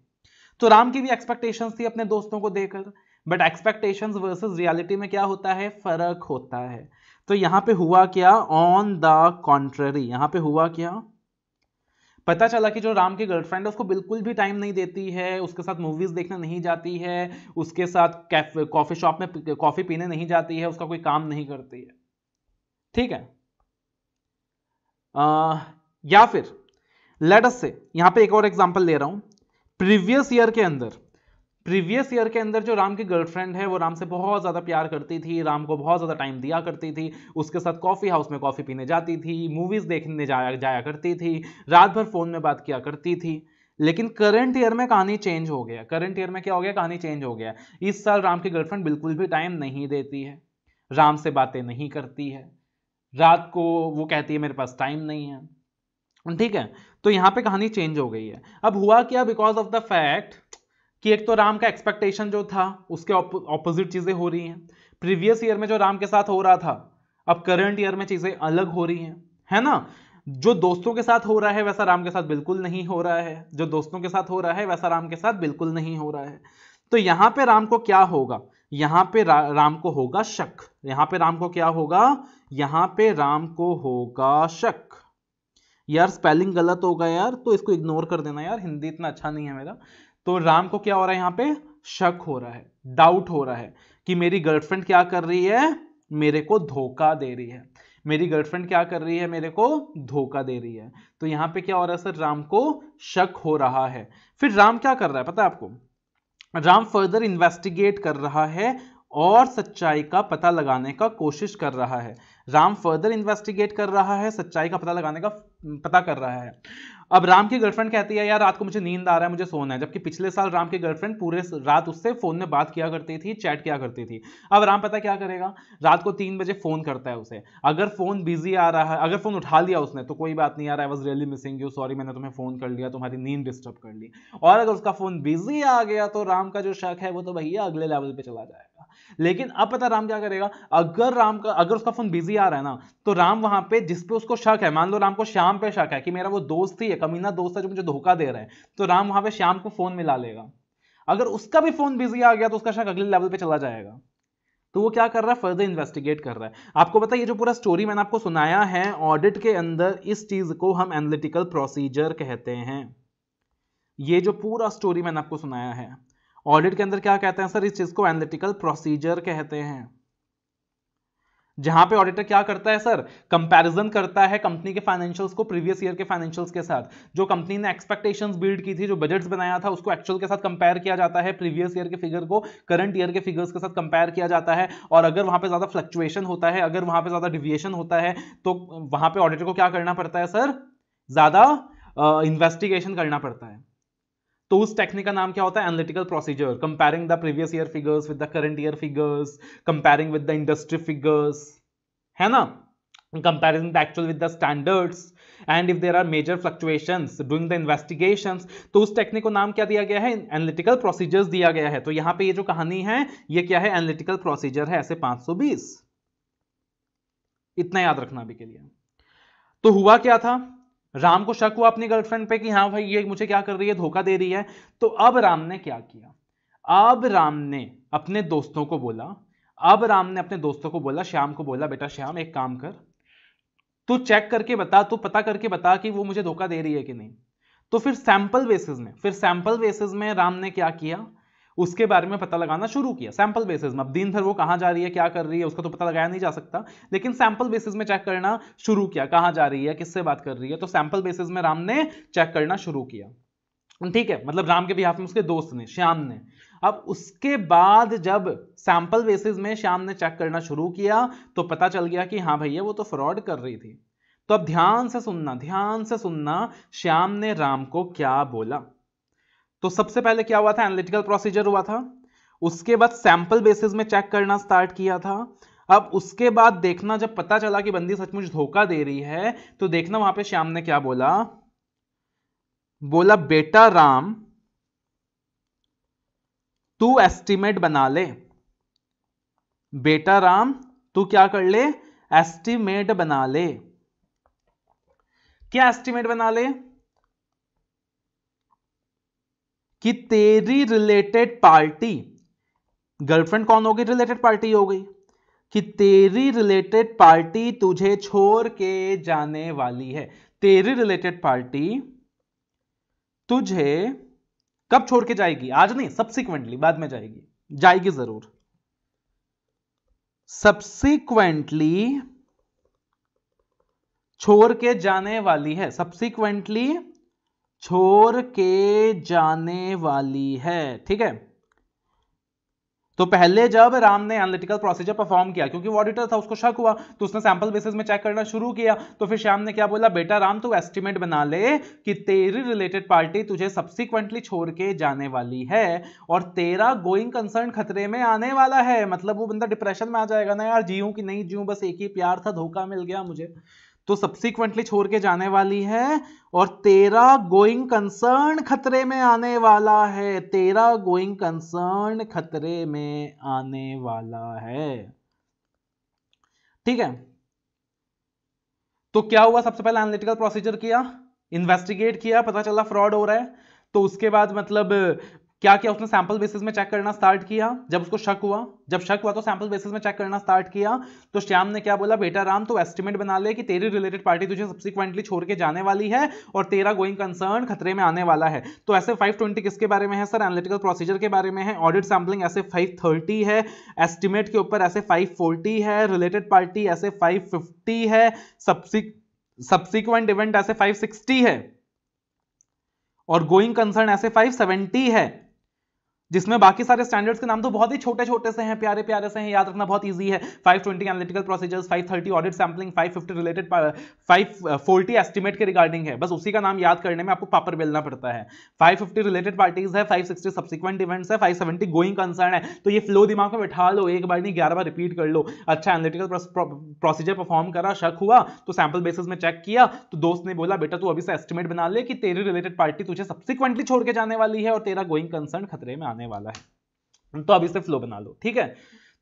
तो राम की भी एक्सपेक्टेशन थी अपने दोस्तों को देकर बट एक्सपेक्टेशन वर्सेज रियालिटी में क्या होता है फर्क होता है तो यहां पे हुआ क्या ऑन द कॉन्ट्ररी यहां पे हुआ क्या पता चला कि जो राम की गर्लफ्रेंड है उसको बिल्कुल भी टाइम नहीं देती है उसके साथ मूवीज देखने नहीं जाती है उसके साथ कॉफी शॉप में कॉफी पीने नहीं जाती है उसका कोई काम नहीं करती है ठीक है आ, या फिर लेट अस से यहां पे एक और एग्जांपल ले रहा हूं प्रीवियस ईयर के अंदर प्रीवियस ईयर के अंदर जो राम की गर्लफ्रेंड है वो राम से बहुत ज़्यादा प्यार करती थी राम को बहुत ज़्यादा टाइम दिया करती थी उसके साथ कॉफ़ी हाउस में कॉफ़ी पीने जाती थी मूवीज़ देखने जाया जाया करती थी रात भर फ़ोन में बात किया करती थी लेकिन करंट ईयर में कहानी चेंज हो गया करंट ईयर में क्या हो गया कहानी चेंज हो गया इस साल राम की गर्लफ्रेंड बिल्कुल भी टाइम नहीं देती है राम से बातें नहीं करती है रात को वो कहती है मेरे पास टाइम नहीं है ठीक है तो यहाँ पे कहानी चेंज हो गई है अब हुआ क्या बिकॉज ऑफ द फैक्ट कि एक तो राम का एक्सपेक्टेशन जो था उसके ऑपोजिट चीजें हो रही हैं प्रीवियस ईयर में जो राम के साथ हो रहा था अब करंट ईयर में चीजें अलग हो रही हैं है ना जो दोस्तों के साथ हो रहा है वैसा राम के साथ बिल्कुल नहीं हो रहा है जो दोस्तों के साथ हो रहा है वैसा राम के साथ बिल्कुल नहीं हो रहा है तो यहाँ पे राम को क्या होगा यहाँ पे रा, राम को होगा शक यहाँ पे राम को क्या होगा यहाँ पे राम को होगा शक यार स्पेलिंग गलत होगा यार तो इसको इग्नोर कर देना यार हिंदी इतना अच्छा नहीं है मेरा तो राम को क्या हो रहा है यहाँ पे शक हो रहा है डाउट हो रहा है कि मेरी गर्लफ्रेंड क्या कर रही है मेरे को धोखा दे रही है मेरी गर्लफ्रेंड क्या कर रही है मेरे को धोखा दे रही है तो यहाँ पे क्या हो रहा है सर राम को शक हो रहा है फिर राम क्या कर रहा है पता है आपको राम फर्दर इन्वेस्टिगेट कर रहा है और सच्चाई का पता लगाने का कोशिश कर रहा है राम फर्दर इन्वेस्टिगेट कर रहा है सच्चाई का पता लगाने का पता कर रहा है अब राम की गर्लफ्रेंड कहती है यार रात को मुझे नींद आ रहा है मुझे सोना है जबकि पिछले साल राम की गर्लफ्रेंड पूरे रात उससे फोन में बात किया करती थी चैट किया करती थी अब राम पता क्या करेगा रात को तीन बजे फोन करता है उसे अगर फोन बिजी आ रहा है अगर फोन उठा लिया उसने तो कोई बात नहीं यार I was really missing you sorry मैंने तुम्हें फोन कर लिया तुम्हारी नींद डिस्टर्ब कर ली और अगर उसका फोन बिजी आ गया तो राम का जो शक है वो तो भैया अगले लेवल पे चला जाए लेकिन अब पता राम क्या करेगा अगर राम का अगर उसका फोन बिजी आ रहा है ना तो राम वहां पे जिस पे उसको शक है मान लो राम को श्याम पे शक है कि मेरा वो दोस्त ही है कमीना दोस्त है जो मुझे धोखा दे रहा है तो राम वहां पे श्याम को फोन मिला लेगा अगर उसका भी फोन बिजी आ गया तो उसका शक अगले लेवल पे चला जाएगा तो वो क्या कर रहा है फर्दर इन्वेस्टिगेट कर रहा है आपको पता है ये जो पूरा स्टोरी मैंने आपको सुनाया है ऑडिट के अंदर इस चीज को हम एनालिटिकल प्रोसीजर कहते हैं ये जो पूरा स्टोरी मैंने आपको सुनाया है ऑडिट के अंदर क्या कहते हैं सर इस चीज को एनालिटिकल प्रोसीजर कहते हैं जहां पे ऑडिटर क्या करता है सर कंपैरिजन करता है कंपनी के फाइनेंशियल्स को प्रीवियस ईयर के फाइनेंशियल्स के साथ जो कंपनी ने एक्सपेक्टेशंस बिल्ड की थी जो बजट्स बनाया था उसको एक्चुअल के साथ कंपेयर किया जाता है प्रीवियस ईयर के फिगर को करंट ईयर के फिगर्स के साथ कंपेयर किया जाता है और अगर वहां पर ज्यादा फ्लक्चुएशन होता है अगर वहां पर ज्यादा डिविएशन होता है तो वहां पर ऑडिटर को क्या करना पड़ता है सर ज्यादा इन्वेस्टिगेशन uh, करना पड़ता है तो उस टेक्निक का नाम क्या होता है analytical procedure comparing the previous year figures with the current year figures comparing with the industry figures है ना comparison the actual with the standards and if there are major fluctuation doing the investigation तो उस technique को नाम क्या दिया गया है analytical प्रोसीजर्स दिया गया है तो यहां पर यह जो कहानी है यह क्या है analytical प्रोसीजर है ऐसे पांच सौ बीस इतना याद रखना अभी के लिए तो हुआ क्या था राम को शक हुआ अपनी गर्लफ्रेंड पे कि हाँ भाई ये मुझे क्या कर रही है धोखा दे रही है तो अब राम ने क्या किया अब राम ने अपने दोस्तों को बोला अब राम ने अपने दोस्तों को बोला श्याम को बोला बेटा श्याम एक काम कर तू चेक करके बता तू पता करके बता कि वो मुझे धोखा दे रही है कि नहीं तो फिर सैंपल बेसिस में फिर सैंपल बेसिस में राम ने क्या किया उसके बारे में पता लगाना शुरू किया सैंपल बेसिस में अब दिन भर वो कहाँ जा रही है क्या कर रही है उसका तो पता लगाया नहीं जा सकता लेकिन सैंपल बेसिस में चेक करना शुरू किया कहाँ जा रही है किससे बात कर रही है तो सैंपल बेसिस में राम ने चेक करना शुरू किया ठीक है मतलब राम के बिहाफ में उसके दोस्त ने श्याम ने अब उसके बाद जब सैंपल बेसिस में श्याम ने चेक करना शुरू किया तो पता चल गया कि हाँ भैया वो तो फ्रॉड कर रही थी तो अब ध्यान से सुनना ध्यान से सुनना श्याम ने राम को क्या बोला तो सबसे पहले क्या हुआ था एनालिटिकल प्रोसीजर हुआ था उसके बाद सैंपल बेसिस में चेक करना स्टार्ट किया था अब उसके बाद देखना जब पता चला कि बंदी सचमुच धोखा दे रही है तो देखना वहां पे श्याम ने क्या बोला बोला बेटा राम तू एस्टिमेट बना ले बेटा राम तू क्या कर ले एस्टिमेट बना ले क्या एस्टिमेट बना ले कि तेरी रिलेटेड पार्टी गर्लफ्रेंड कौन होगी रिलेटेड पार्टी हो गई कि तेरी रिलेटेड पार्टी तुझे छोड़ के जाने वाली है तेरी रिलेटेड पार्टी तुझे कब छोड़ के जाएगी आज नहीं सब्सिक्वेंटली बाद में जाएगी जाएगी जरूर सब्सिक्वेंटली छोड़ के जाने वाली है सब्सिक्वेंटली छोड़ के जाने वाली है ठीक है तो पहले जब राम ने एनालिटिकल प्रोसीजर परफॉर्म किया क्योंकि वो ऑडिटर था उसको शक हुआ तो उसने सैंपल बेसिस में चेक करना शुरू किया तो फिर श्याम ने क्या बोला बेटा राम तू एस्टिमेट बना ले कि तेरी रिलेटेड पार्टी तुझे सब्सिक्वेंटली छोड़ के जाने वाली है और तेरा गोइंग कंसर्न खतरे में आने वाला है मतलब वो बंदा डिप्रेशन में आ जाएगा ना यार जीव कि नहीं जीव बस एक ही प्यार था धोखा मिल गया मुझे तो सब्सिक्वेंटली छोड़ के जाने वाली है और तेरा गोइंग कंसर्न खतरे में आने वाला है तेरा गोइंग कंसर्न खतरे में आने वाला है ठीक है तो क्या हुआ सबसे पहले एनालिटिकल प्रोसीजर किया इन्वेस्टिगेट किया पता चला फ्रॉड हो रहा है तो उसके बाद मतलब क्या किया उसने सैंपल बेसिस में चेक करना स्टार्ट किया जब उसको शक हुआ जब शक हुआ तो सैंपल बेसिस में चेक करना स्टार्ट किया तो श्याम ने क्या बोला बेटा राम तो एस्टिमेट बना ले कि तेरी रिलेटेड पार्टी तुझे सब्सिक्वेंटली छोड़ के जाने वाली है और तेरा गोइंग कंसर्न खतरे में आने वाला है तो ऐसे 520 किसके बारे में है सर एनालिटिकल प्रोसीजर के बारे में है ऑडिट सैम्पलिंग ऐसे 530 है एस्टिमेट के ऊपर ऐसे 540 है रिलेटेड पार्टी ऐसे 550 है सब्सिक्वेंट इवेंट ऐसे 560 है और गोइंग कंसर्न ऐसे 570 है जिसमें बाकी सारे स्टैंडर्ड्स के नाम तो बहुत ही छोटे छोटे से हैं प्यारे प्यारे से हैं याद रखना बहुत इजी है 520 analytical procedures 530 audit sampling 550 related 540 estimate के रिगार्डिंग है बस उसी का नाम याद करने में आपको पापर बेलना पड़ता है 550 रिलेटेड पार्टीज है 560 सब्सिक्वेंट इवेंट्स है 570 गोइंग कंसर्न है तो ये फ्लो दिमाग में बैठा लो एक बार नहीं ग्यारह बार रिपीट कर लो अच्छा एनालिटिकल प्रोसीजर परफॉर्म करा शक हुआ तो सैम्पल बेसिस में चेक किया तो दोस्त ने बोला बेटा तू अभी से एस्टिमेट बना ले कि तेरी रिलेटेड पार्टी तुझे सब्सिक्वेंटली छोड़ के जाने वाली है और तेरा गोइंग कंसर्न खतरे में आने वाला है तो अब इसे फ्लो बना लो ठीक है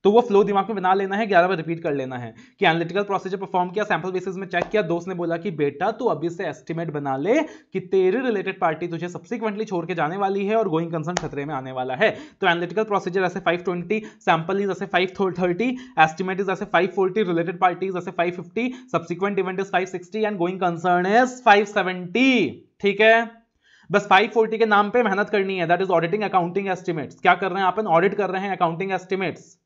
तो वो फ्लो दिमाग में बना लेना है ग्यारह बार रिपीट कर लेना है कि एनालिटिकल प्रोसीजर परफॉर्म किया सैंपल बेसिस में चेक किया दोस्त ने बोला कि बेटा तू अभी से एस्टिमेट बना ले कि तेरे रिलेटेड पार्टी तुझे सब्सिक्वेंटली छोड़ के जाने वाली है और गोइंग कंसर्न खतरे में आने वाला है तो एनालिटिकल प्रोसीजर ऐसे 520 सैंपल इज ऐसे 530 एस्टिमेट इज ऐसे 540 रिलेटेड पार्टीज ऐसे five fifty subsequent event is 560 and going concern is 570 ठीक है बस 540 के नाम पे मेहनत करनी है that is auditing accounting estimates क्या कर रहे हैं अपन ऑडिट कर रहे हैं accounting estimates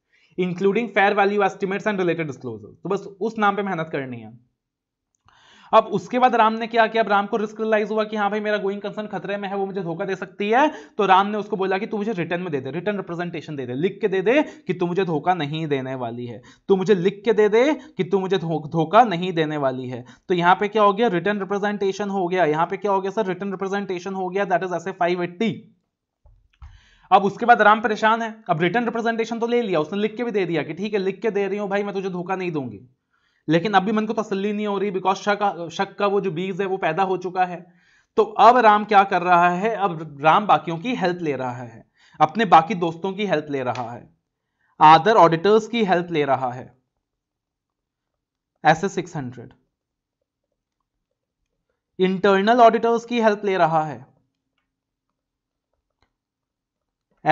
including fair value estimates and related disclosure तो बस उस नाम पे मेहनत करनी है अब उसके बाद राम ने क्या किया अब राम को रिस्क रिलाइज हुआ कि हाँ भाई मेरा गोइंग कंसर्न खतरे में है वो मुझे धोखा दे सकती है तो राम ने उसको बोला कि तू मुझे रिटर्न में दे दे रिटर्न रिप्रेजेंटेशन दे दे लिख के दे दे कि तू मुझे धोखा नहीं देने वाली है तू मुझे लिख के दे दे कि तू मुझे धोखा नहीं देने वाली है तो यहाँ पे क्या हो गया रिटर्न रिप्रेजेंटेशन हो गया यहाँ पे क्या हो गया सर रिटर्न रिप्रेजेंटेशन हो गया दैट इज ऐसे फाइव अब उसके बाद राम परेशान है अब रिटर्न रिप्रेजेंटेशन तो ले लिया उसने लिख के भी दे दिया कि ठीक है लिख के दे रही हूं भाई मैं तुझे धोखा नहीं दूंगी लेकिन अभी मन को तसल्ली नहीं हो रही बिकॉज शक शक का वो जो बीज है वो पैदा हो चुका है तो अब राम क्या कर रहा है अब राम बाकियों की हेल्प ले रहा है अपने बाकी दोस्तों की हेल्प ले रहा है आदर ऑडिटर्स की हेल्प ले रहा है ऐसे हंड्रेड इंटरनल ऑडिटर्स की हेल्प ले रहा है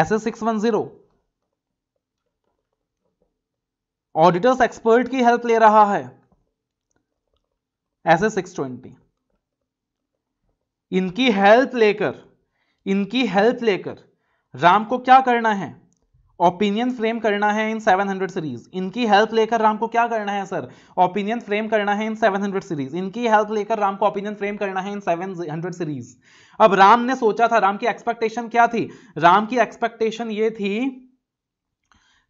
ऐसे जीरो ऑडिटर्स एक्सपर्ट की हेल्प ले रहा है एस एस सिक्स इनकी हेल्प लेकर इनकी हेल्प लेकर राम को क्या करना है ओपिनियन फ्रेम करना है इन 700 सीरीज इनकी हेल्प लेकर राम को क्या करना है सर ओपिनियन फ्रेम करना है इन 700 सीरीज इनकी हेल्प लेकर राम को ओपिनियन फ्रेम करना है इन 700 सीरीज अब राम ने सोचा था राम की एक्सपेक्टेशन क्या थी राम की एक्सपेक्टेशन ये थी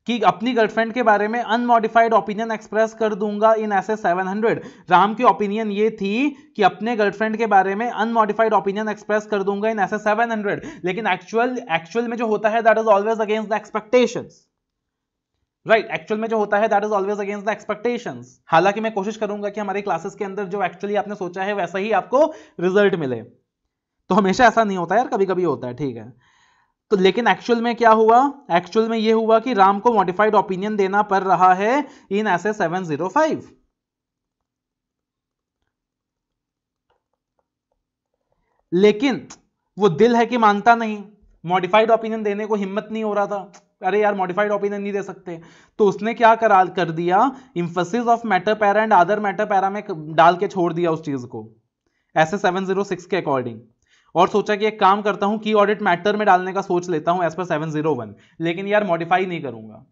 कि अपनी गर्लफ्रेंड के बारे में अनमॉडिफाइड ओपिनियन एक्सप्रेस कर दूंगा in S seven hundred Ram की ओपिनियन ये थी कि अपने गर्लफ्रेंड के बारे में अनमॉडिफाइड ओपिनियन एक्सप्रेस कर दूंगा इन एस सेवन हंड्रेड लेकिन एक्चुअल एक्चुअल में जो होता है that is always against the expectations right right, actual में जो होता है that is always against the expectation हालांकि मैं कोशिश करूंगा कि हमारी क्लासेस के अंदर जो एक्चुअली आपने सोचा है वैसा ही आपको रिजल्ट मिले तो हमेशा ऐसा नहीं होता है यार कभी कभी होता है ठीक है तो लेकिन एक्चुअल में क्या हुआ एक्चुअल में यह हुआ कि राम को मॉडिफाइड ओपिनियन देना पड़ रहा है in S S seven zero five लेकिन वो दिल है कि मानता नहीं मॉडिफाइड ओपिनियन देने को हिम्मत नहीं हो रहा था अरे यार मॉडिफाइड ओपिनियन नहीं दे सकते तो उसने क्या करा कर दिया emphasis of matter para and other matter para में डाल के छोड़ दिया उस चीज को एस सेवन जीरो सिक्स के अकॉर्डिंग और सोचा कि एक काम करता हूँ की ऑडिट मैटर में डालने का सोच लेता हूँ as per seven zero one लेकिन यार मॉडिफाई नहीं करूंगा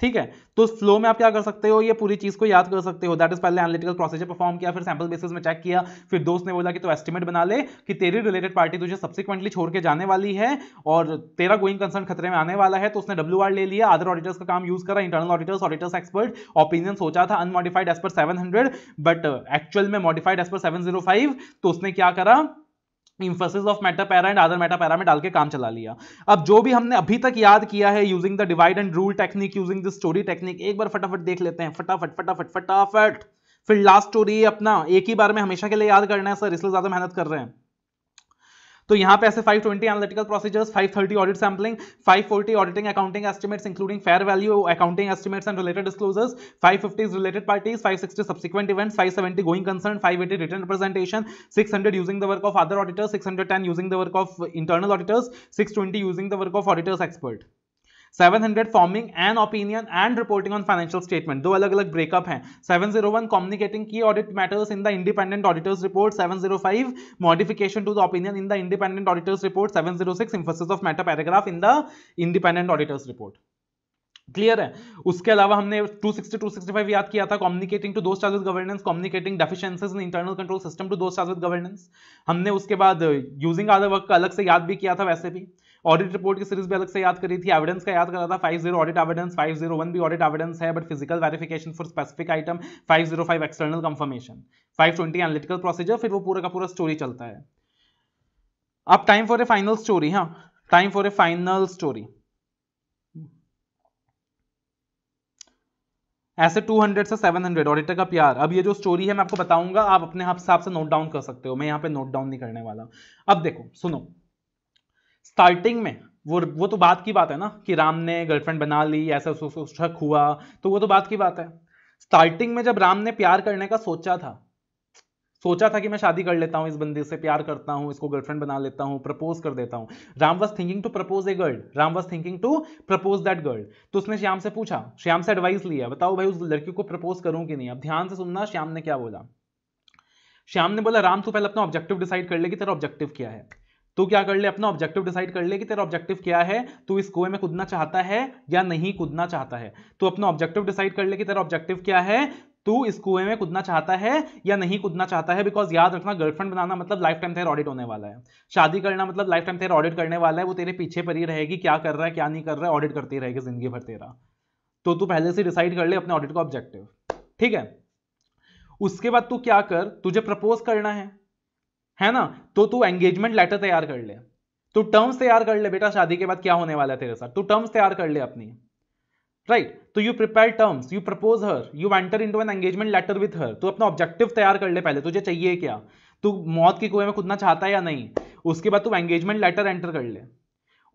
ठीक है तो फ्लो में आप क्या कर सकते हो ये पूरी चीज को याद कर सकते हो दैट इज पहले एनालिटिकल प्रोसीजर परफॉर्म किया फिर सैंपल बेसिस में चेक किया फिर दोस्त ने बोला कि तो एस्टिमेट बना ले कि तेरी रिलेटेड पार्टी तुझे सब्सिक्वेंटली छोड़ के जाने वाली है और तेरा गोइंग कंसर्न खतरे में आने वाला है तो उसने डब्ल्यू ले लिया अदर ऑडिटर्स का काम यूज करा internal auditors auditor's expert opinion सोचा था unmodified as per seven but actual में मॉडिफाइड एज पर सेवन तो उसने क्या करा emphasis of matter para and other matter para में डाल के काम चला लिया अब जो भी हमने अभी तक याद किया है using the divide and rule technique using the story technique एक बार फटाफट देख लेते हैं फटाफट फटाफट फटाफट फिर लास्ट स्टोरी अपना एक ही बार में हमेशा के लिए याद करना है सर इसलिए ज्यादा मेहनत कर रहे हैं तो यहां पे ऐसे 520 analytical procedures 530 audit sampling 540 auditing accounting estimates including fair value accounting estimates and related disclosures 550 related parties 560 subsequent events 570 going concern 580 written representation 600 using the work of other auditors 610 using the work of internal auditors 620 using the work of auditor's expert 700 forming an opinion and reporting on financial statement दो अलग अलग breakup हैं 701 communicating की audit matters in the independent auditors report 705 modification to the opinion in the independent auditors report 706 emphasis of matter paragraph in the independent auditors report clear है उसके अलावा हमने 260 265 याद किया था communicating to those with governance communicating deficiencies in internal control system to those with governance हमने उसके बाद यूजिंग आदर वर्क का अलग से याद भी किया था वैसे भी ऑडिट रिपोर्ट की सीरीज भी अलग से याद करी थी एविडेंस का याद करा था five zero audit evidence five zero one भी ऑडिट एविडेंस है but physical verification for specific item five zero five external confirmation five twenty analytical procedure फिर वो पूरा का पूरा स्टोरी चलता है अब time for a final story हाँ time for a final story ऐसे 200 से 700 ऑडिटर का प्यार अब ये जो स्टोरी है मैं आपको बताऊंगा आप अपने हिसाब हाँ से नोट डाउन कर सकते हो मैं यहाँ पे नोट डाउन नहीं करने वाला अब देखो सुनो स्टार्टिंग में वो वो तो बात की बात है ना कि राम ने गर्लफ्रेंड बना ली ऐसा उसको शक हुआ तो वो तो बात की बात है स्टार्टिंग में जब राम ने प्यार करने का सोचा था सोचा था कि मैं शादी कर लेता हूँ इस बंदी से प्यार करता हूँ इसको गर्लफ्रेंड बना लेता हूँ प्रपोज कर देता हूँ Ram was thinking to propose a girl Ram was thinking to propose that girl तो उसने श्याम से पूछा श्याम से एडवाइस लिया बताओ भाई उस लड़की को प्रपोज करूँ कि नहीं अब ध्यान से सुनना श्याम ने क्या बोला श्याम ने बोला राम तू पहले अपना ऑब्जेक्टिव डिसाइड कर ले कि तेरा ऑब्जेक्टिव क्या है तो क्या कर ले अपना ऑब्जेक्टिव डिसाइड कर ले कि तेरा ऑब्जेक्टिव क्या है तू इस कुएं में कूदना चाहता है या नहीं कूदना चाहता है तो अपना ऑब्जेक्टिव डिसाइड कर ले कि तेरा ऑब्जेक्टिव क्या है तू इस कुएं में कूदना चाहता है या नहीं कूदना चाहता है बिकॉज याद रखना गर्लफ्रेंड बनाना मतलब लाइफ टाइम तेरा ऑडिट होने वाला है शादी करना मतलब लाइफ टाइम तेरा ऑडिट करने वाला है वो तेरे पीछे पर ही रहेगी क्या कर रहा है क्या नहीं कर रहा है ऑडिट करती रहेगी जिंदगी भर तेरा तो तू पहले से डिसाइड कर ले अपने ऑडिट का ऑब्जेक्टिव ठीक है उसके बाद तू क्या कर तुझे प्रपोज करना है है ना तो तू एंगेजमेंट लेटर तैयार कर ले तू टर्म्स तैयार कर ले बेटा शादी के बाद क्या होने वाला है तेरे साथ तू टर्म्स तैयार कर ले अपनी राइट तो you prepare terms you propose her you enter into an engagement letter with her तू अपना ऑब्जेक्टिव तैयार कर ले पहले तुझे चाहिए क्या तू मौत के कुएं में कूदना चाहता है या नहीं उसके बाद तू एंगेजमेंट लेटर एंटर कर ले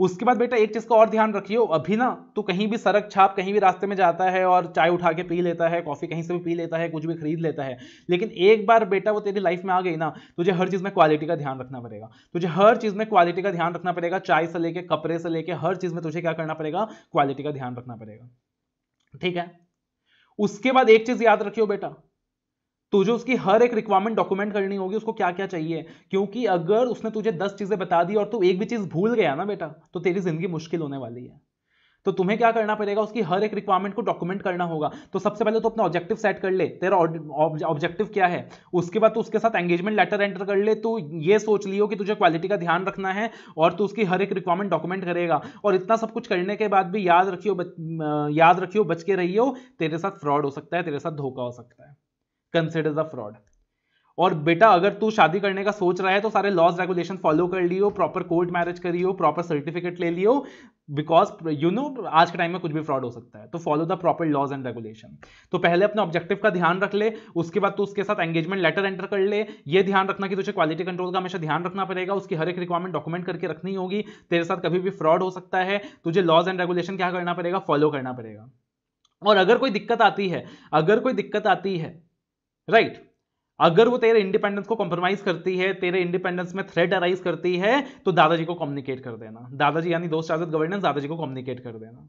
उसके बाद बेटा एक चीज का और ध्यान रखियो अभी ना तो कहीं भी सड़क छाप कहीं भी रास्ते में जाता है और चाय उठा के पी लेता है कॉफी कहीं से भी पी लेता है कुछ भी खरीद लेता है लेकिन एक बार बेटा वो तेरी लाइफ में आ गई ना तुझे हर चीज में क्वालिटी का ध्यान रखना पड़ेगा तुझे हर चीज में क्वालिटी का ध्यान रखना पड़ेगा चाय से लेके कपड़े से लेके हर चीज में तुझे क्या करना पड़ेगा क्वालिटी का ध्यान रखना पड़ेगा ठीक है उसके बाद एक चीज याद रखियो बेटा तुझे तो उसकी हर एक रिक्वायरमेंट डॉक्यूमेंट करनी होगी उसको क्या क्या चाहिए क्योंकि अगर उसने तुझे दस चीज़ें बता दी और तू एक भी चीज़ भूल गया ना बेटा तो तेरी ज़िंदगी मुश्किल होने वाली है तो तुम्हें क्या करना पड़ेगा उसकी हर एक रिक्वायरमेंट को डॉक्यूमेंट करना होगा तो सबसे पहले तो अपना ऑब्जेक्टिव सेट कर ले तेरा ऑब्जेक्टिव क्या है उसके बाद तो उसके साथ एंगेजमेंट लेटर एंटर कर ले तो ये सोच लियो कि तुझे क्वालिटी का ध्यान रखना है और तू उसकी हर एक रिक्वायरमेंट डॉक्यूमेंट करेगा और इतना सब कुछ करने के बाद भी याद रखियो याद रखियो बच के रहियो तेरे साथ फ्रॉड हो सकता है तेरे साथ धोखा हो सकता है कंसिडर द फ्रॉड और बेटा अगर तू शादी करने का सोच रहा है तो सारे लॉज रेगुलेशन फॉलो कर लियो प्रॉपर कोर्ट मैरिज करियो प्रॉपर सर्टिफिकेट ले लियो बिकॉज यू नो आज के टाइम में कुछ भी फ्रॉड हो सकता है तो follow the proper laws and regulation तो पहले अपने ऑब्जेक्टिव का ध्यान रख ले उसके बाद तू उसके साथ एंगेजमेंट लेटर एंटर कर ले ये ध्यान रखना कि तुझे क्वालिटी कंट्रोल का हमेशा ध्यान रखना पड़ेगा उसकी हर एक रिक्वायरमेंट डॉक्यूमेंट करके रखनी होगी तेरे साथ कभी भी फ्रॉड हो सकता है तुझे लॉज एंड रेगुलेशन क्या करना पड़ेगा फॉलो करना पड़ेगा और अगर कोई दिक्कत आती है अगर कोई दिक्कत आती है राइट अगर वो तेरे इंडिपेंडेंस को कॉम्प्रोमाइज करती है तेरे इंडिपेंडेंस में थ्रेट अराइज करती है तो दादाजी को कम्युनिकेट कर देना दादाजी यानी दोस्त आजाद गवर्नेंस दादाजी को कम्युनिकेट कर देना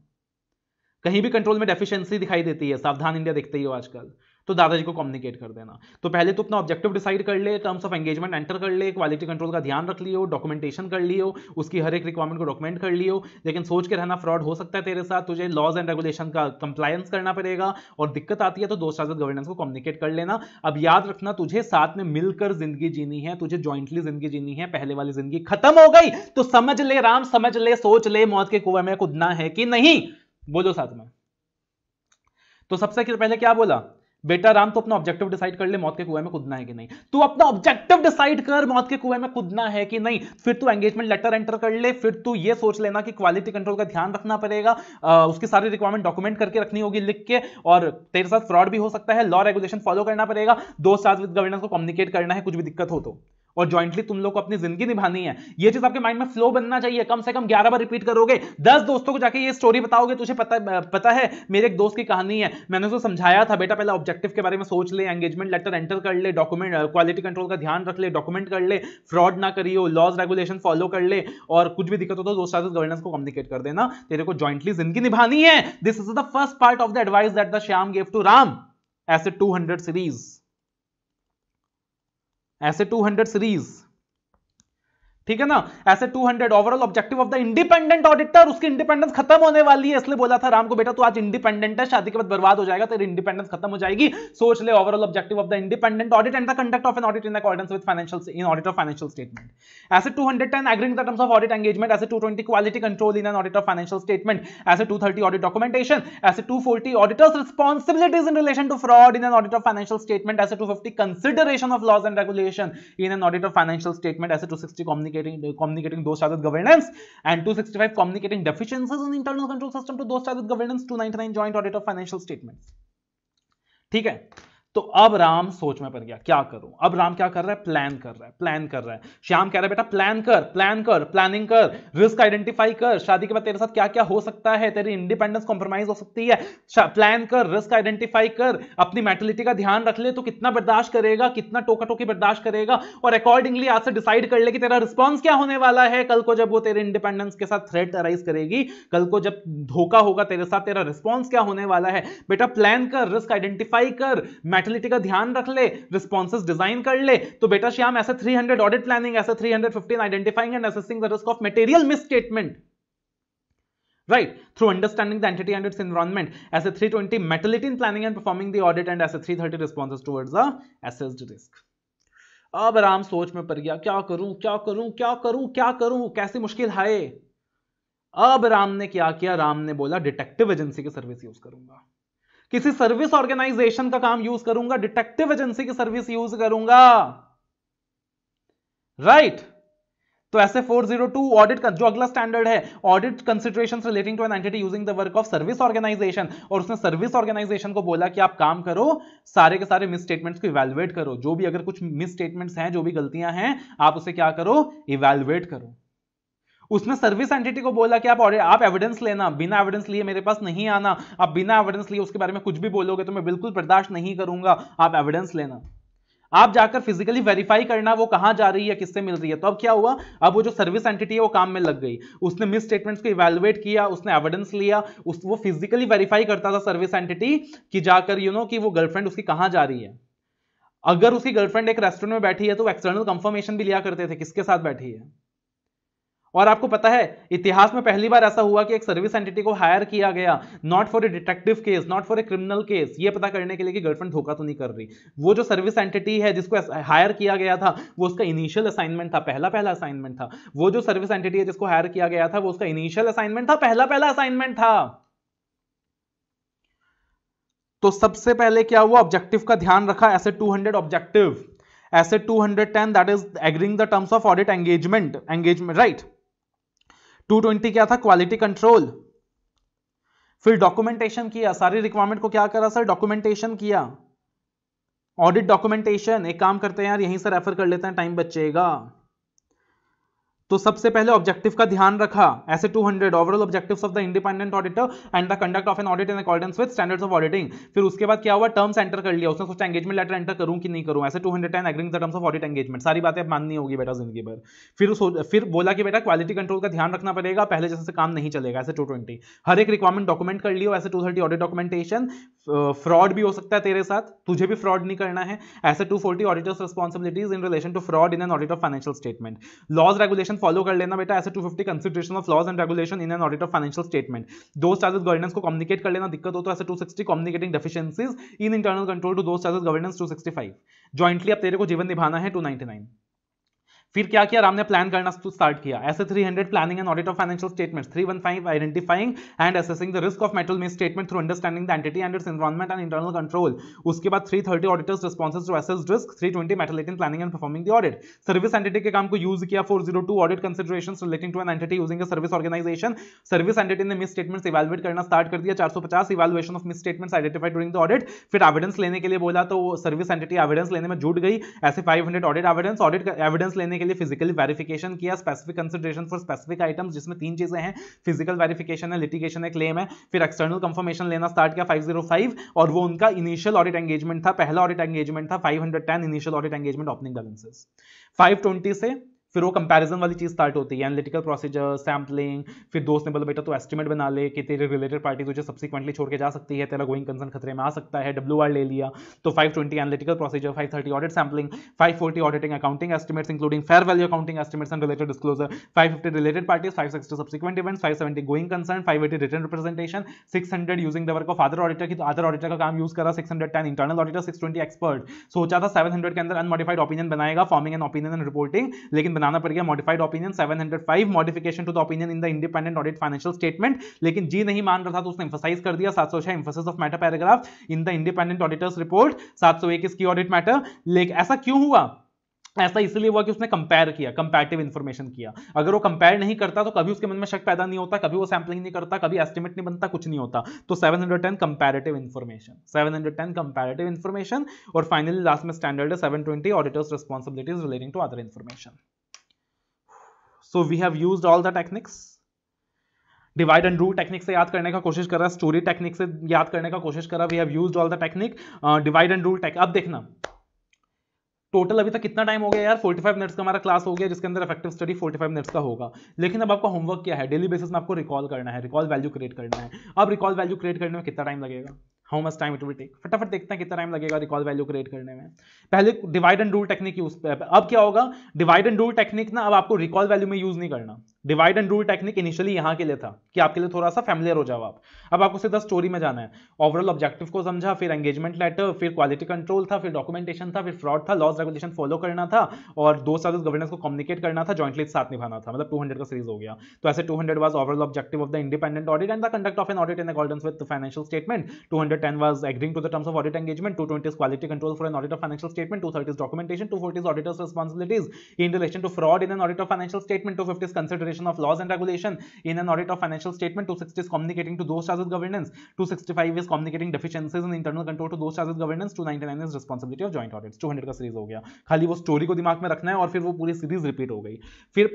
कहीं भी कंट्रोल में डेफिशिएंसी दिखाई देती है सावधान इंडिया देखते ही हो आजकल तो दादाजी को कम्युनिकेट कर देना तो पहले तो अपना ऑब्जेक्टिव डिसाइड कर ले टर्म्स ऑफ एंगेजमेंट एंटर कर ले क्वालिटी कंट्रोल का ध्यान रख लियो डॉक्यूमेंटेशन कर लियो उसकी हर एक रिक्वायरमेंट को डॉक्यूमेंट कर लियो लेकिन सोच के रहना फ्रॉड हो सकता है तेरे साथ तुझे लॉज एंड रेगुलेशन का कंप्लायंस करना पड़ेगा और दिक्कत आती है तो दोस्त साथ गवर्नेंस को कम्युनिकेट कर लेना अब याद रखना तुझे साथ में मिलकर जिंदगी जीनी है तुझे ज्वाइंटली जिंदगी जीनी है पहले वाली जिंदगी खत्म हो गई तो समझ ले राम समझ ले सोच ले मौत के कुएं में कूदना है कि नहीं बोलो साथ में तो सबसे पहले क्या बोला बेटा राम तो अपना ऑब्जेक्टिव डिसाइड कर ले मौत के कुएं में कूदना है कि नहीं तू अपना ऑब्जेक्टिव डिसाइड कर मौत के कुएं में कूदना है कि नहीं फिर तू एंगेजमेंट लेटर एंटर कर ले फिर तू ये सोच लेना कि क्वालिटी कंट्रोल का ध्यान रखना पड़ेगा उसकी सारी रिक्वायरमेंट डॉक्यूमेंट करके रखनी होगी लिख के और तेरे साथ फ्रॉड भी हो सकता है लॉ रेगुलेशन फॉलो करना पड़ेगा दो साथ विद गवर्नेंस को कम्युनिकेट करना है कुछ भी दिक्कत हो तो और ज्वाइंटली तुम लोग को अपनी जिंदगी निभानी है ये चीज आपके माइंड में फ्लो बनना चाहिए कम से कम ग्यारह बार रिपीट करोगे दस दोस्तों को जाके ये स्टोरी बताओगे तुझे पता पता है मेरे एक दोस्त की कहानी है मैंने उसको समझाया था बेटा पहले ऑब्जेक्टिव के बारे में सोच ले एंगेजमेंट लेटर एंटर कर ले डॉक्यूमेंट क्वालिटी कंट्रोल का ध्यान रख ले डॉक्यूमेंट कर ले फ्रॉड ना करियो लॉज रेगुलेशन फॉलो कर ले और कुछ भी दिक्कत हो तो दोस्त गवर्नेंस को कम्युनिकेट कर देना तेरे को ज्वाइंटली जिंदगी निभानी है this is the first part of the advice that the Shyam gave to Ram S A two series SA 200 series ठीक है ना SA 200 overall objective of the independent auditor उसकी इंडिपेंडेंस खत्म होने वाली है इसलिए बोला था राम को बेटा तू आज इंडिपेंडेंट है शादी के बाद बर्बाद हो जाएगा तेरी इंडिपेंडेंस खत्म हो जाएगी सोच ले overall objective of the independent audit and the conduct of an audit in accordance with financial in audit of financial statement SA two hundred the terms of audit engagement SA two quality control in an audit of financial statement SA two audit documentation SA two auditors responsibilities in relation to fraud in an audit of financial statement SA two consideration of laws and regulation in an audit of financial statement SA two communication communicating uh, communicating those charged governance and 265 communicating deficiencies in internal control system to those charged governance 299 joint audit of financial statements ठीक है तो अब राम सोच में पड़ गया क्या करूं अब राम क्या कर रहा है प्लान कर रहा है प्लान कर रहा है श्याम कह रहा है बेटा प्लान कर प्लान कर प्लानिंग कर रिस्क आइडेंटिफाई कर शादी के बाद तेरे साथ क्या क्या हो सकता है तेरी इंडिपेंडेंस कॉम्प्रोमाइज हो सकती है प्लान कर रिस्क आइडेंटिफाई कर अपनी मेंटेलिटी का ध्यान रख ले तो कितना बर्दाश्त करेगा कितना टोका टोकी बर्दाश्त करेगा और अकॉर्डिंगली आज से डिसाइड कर ले कि तेरा रिस्पॉन्स क्या होने वाला है कल को जब वो तेरे इंडिपेंडेंस के साथ थ्रेट अराइज करेगी कल को जब धोखा होगा तेरे साथ तेरा रिस्पॉन्स क्या होने वाला है बेटा प्लान कर रिस्क आइडेंटिफाई कर वाइटलिटी का ध्यान रख ले रिस्पॉन्स डिजाइन कर ले तो बेटा श्याम ऐसे 300 ऑडिट प्लानिंग ऐसे 315 identifying and assessing the risk of material misstatement right through understanding the entity and its environment as a 320 metality in planning and performing the audit and as a 330 responses towards the assessed risk अब आराम सोच में पड़ गया क्या करूं क्या करूं क्या करूं क्या करूं कैसी मुश्किल है अब राम ने क्या किया राम ने बोला डिटेक्टिव एजेंसी की सर्विस यूज करूंगा किसी सर्विस ऑर्गेनाइजेशन का काम यूज करूंगा डिटेक्टिव एजेंसी की सर्विस यूज करूंगा राइट right? तो ऐसे 402 ऑडिट का जो अगला स्टैंडर्ड है audit consideration relating to an entity using the work of service organisation और उसने सर्विस ऑर्गेनाइजेशन को बोला कि आप काम करो सारे के सारे मिस स्टेटमेंट्स को इवेल्युएट करो जो भी अगर कुछ मिस स्टेटमेंट्स हैं जो भी गलतियां हैं आप उसे क्या करो इवेल्युएट करो उसने सर्विस एंटिटी को बोला कि आप और आप एविडेंस लेना बिना एविडेंस लिए मेरे पास नहीं आना आप बिना एविडेंस लिए उसके बारे में कुछ भी बोलोगे तो मैं बिल्कुल बर्दाश्त नहीं करूंगा आप एविडेंस लेना आप जाकर फिजिकली वेरीफाई करना वो कहां जा रही है किससे मिल रही है तो अब क्या हुआ अब वो जो सर्विस एंटिटी है वो काम में लग गई उसने मिस स्टेटमेंट्स को इवेलुएट किया उसने एविडेंस लिया उस वो फिजिकली वेरीफाई करता था सर्विस एंटिटी कि जाकर यू नो कि वो गर्लफ्रेंड उसकी कहां जा रही है अगर उसकी गर्लफ्रेंड एक रेस्टोरेंट में बैठी है तो एक्सटर्नल कंफर्मेशन भी लिया करते थे किसके साथ बैठी है और आपको पता है इतिहास में पहली बार ऐसा हुआ कि एक सर्विस एंटिटी को हायर किया गया not for a detective case not for a criminal case ये पता करने के लिए कि गर्लफ्रेंड धोखा तो नहीं कर रही वो जो सर्विस एंटिटी है जिसको हायर किया गया था वो उसका इनिशियल असाइनमेंट था पहला पहला असाइनमेंट था वो जो सर्विस एंटिटी है जिसको हायर किया गया था वो उसका इनिशियल असाइनमेंट था पहला पहला असाइनमेंट था तो सबसे पहले क्या हुआ ऑब्जेक्टिव का ध्यान रखा SA 200 objective SA 210 that is agreeing the terms of audit engagement engagement right 220 क्या था क्वालिटी कंट्रोल फिर डॉक्यूमेंटेशन किया सारी रिक्वायरमेंट को क्या करा सर डॉक्यूमेंटेशन किया ऑडिट डॉक्यूमेंटेशन एक काम करते हैं यार यहीं से रेफर कर लेते हैं टाइम बचेगा तो सबसे पहले ऑब्जेक्टिव का ध्यान रखा SA 200 overall objectives of the independent auditor and the conduct of an audit in accordance with standards of auditing फिर उसके बाद क्या हुआ टर्म्स एंटर कर लिया उसने सोचा एंगेजमेंट लेटर एंटर करूं कि नहीं करूं SA hundred time agreeing the terms of audit engagement सारी बातें माननी होगी बेटा जिंदगी भर फिर फिर बोला कि बेटा क्वालिटी कंट्रोल का ध्यान रखना पड़ेगा पहले जैसे काम नहीं चलेगा ऐसे टू हर एक रिक्वायरमेंट डॉक्यूमेंट कर लियो ऐसे टू ऑडिट डॉक्यूमेंटेशन फ्रॉड भी हो सकता है तेरे साथ तुझे भी फ्रॉड नहीं करना है SA two forty auditors responsibilities in relation to fraud in an audit of financial statement laws regulation section follow कर लेना बेटा SA 250 fifty consideration of laws and regulation in an audit of financial statement those charges governance को communicate कर लेना दिक्कत हो तो SA 260 sixty communicating deficiencies in internal control to those charges governance 265 jointly अब तेरे को जीवन निभाना है 299 फिर क्या किया राम ने प्लान करना स्टार्ट किया S three hundred planning and audit of financial statement three one five identifying and assessing the risk of material misstatement through understanding the entity and its and internal control उसके बाद three thirty auditors responses to assess risk three twenty in planning and performing the audit service entity के काम को use किया four zero two audit consideration relating to an entity using service organisation service entity ने misstatements evaluate करना start कर दिया चार सौ पचास evaluation of misstatements identified during the audit फिर एविडेंस लेने के लिए बोला तो सर्विस एंटिटी एविडेंस लेने में जुट गई SA five hundred audit evidence audit evidence लेने के के लिए फिजिकली वेरिफिकेशन किया specific consideration for specific items जिसमें तीन चीजें हैं फिजिकल वेरिफिकेशन है लिटिगेशन है क्लेम है फिर एक्सटर्नल कंफर्मेशन लेना स्टार्ट किया 505 और वो उनका इनिशियल ऑडिट एंगेजमेंट था पहला ऑडिट एंगेजमेंट था 510 initial audit engagement opening balances 520 से फिर वो कंपैरिजन वाली चीज़ स्टार्ट होती है एनालिटिकल प्रोसीजर सैम्पलिंग फिर दोस्त ने बोला बेटा तो एस्टिमेट बना ले कि तेरे रिलेटेड पार्टी तुझे सब्सिक्वेंटली छोड़ के जा सकती है तेरा गोइंग कंसर्न खतरे में आ सकता है डब्ल्यू ले लिया तो five twenty analytical procedure five thirty audit sampling forty auditing accounting estimates including fair value accounting estimates and related disclosure fifty related five sixty subsequent events seventy going concern eighty written representation hundred using the work of other auditor की तो other auditor का काम use करा six ten internal auditor twenty expert सोचा था seven hundred के अंदर unmodified opinion बनाएगा forming an opinion and reporting लेकिन बनाना पड़ गया modified opinion 705 modification to the opinion in the independent audit financial statement लेकिन जी नहीं मान रहा था तो उसने एम्फोसाइज कर दिया सात सौ छह emphasis of matter paragraph in the independent auditors report सात सौ एक इसकी ऑडिट मैटर लेकिन ऐसा क्यों हुआ ऐसा इसलिए हुआ कि उसने कंपेयर किया कंपेरेटिव इन्फॉर्मेशन किया अगर वो कंपेयर नहीं करता तो कभी उसके मन में शक पैदा नहीं होता कभी वो सैम्पलिंग नहीं करता कभी एस्टिमेट नहीं बनता कुछ नहीं होता तो 710 कंपेरेटिव इन्फॉर्मेशन 710 कंपेरेटिव इन्फॉर्मेशन और फाइनली लास्ट में स्टैंडर्ड है seven twenty auditors responsibilities relating to other information so we have use all the techniques divide and rule technique से याद करने का कोशिश करा स्टोरी टेक्निक से याद करने का कोशिश करा we have use all the technique divide and rule take अब देखना टोटल अभी तक कितना टाइम हो गया यार 45 मिनट्स का हमारा क्लास हो गया जिसके अंदर इफेक्टिव स्टडी 45 मिनट्स का होगा लेकिन अब आपका होमवर्क क्या है डेली बेसिस में आपको रिकॉल करना है रिकॉल वैल्यू क्रिएट करना है अब रिकॉल वैल्यू क्रिएट करने में कितना टाइम लगेगा how much time it will take फटाफट देखते हैं कितना टाइम लगेगा रिकॉल वैल्यू क्रिएट करने में पहले divide and rule technique use अब क्या होगा डिवाइड एंड रूल टेक्निक ना अब आपको रिकॉल वैल्यू में यूज नहीं करना divide and rule technique initially यहाँ के लिए था कि आपके लिए थोड़ा सा फैमिलियर हो जाओ आप अब आपको सीधा स्टोरी में जाना है ओवरऑल ऑब्जेक्टिव को समझा फिर एंगेजमेंट लेटर फिर क्वालिटी कंट्रोल था फिर डॉक्यूमेंटेशन था फिर फ्रॉड था लॉस रेगुलेशन फॉलो करना था और दो साल गवर्नेंस को कम्युनिकेट करना था जॉइंटली साथ निभाना था मतलब टू का सीरीज हो गया तो SA two hundred was overall objective of the independent audit and the conduct of an audit in accordance with financial statement two hundred ten was agreeing to the terms of audit engagement two twenty quality control for an audit of financial statement two thirty documentation two forty auditors responsibilities in relation to fraud in an audit of financial statement two fifties consideration application of laws and regulation in an audit of financial statement 260 is communicating to those charged with governance 265 is communicating deficiencies in internal control to those charged with governance 299 is responsibility of joint audits 200 का series हो गया खाली वो story को दिमाग में रखना है और फिर वो पूरी सीरीज रिपीट हो गई फिर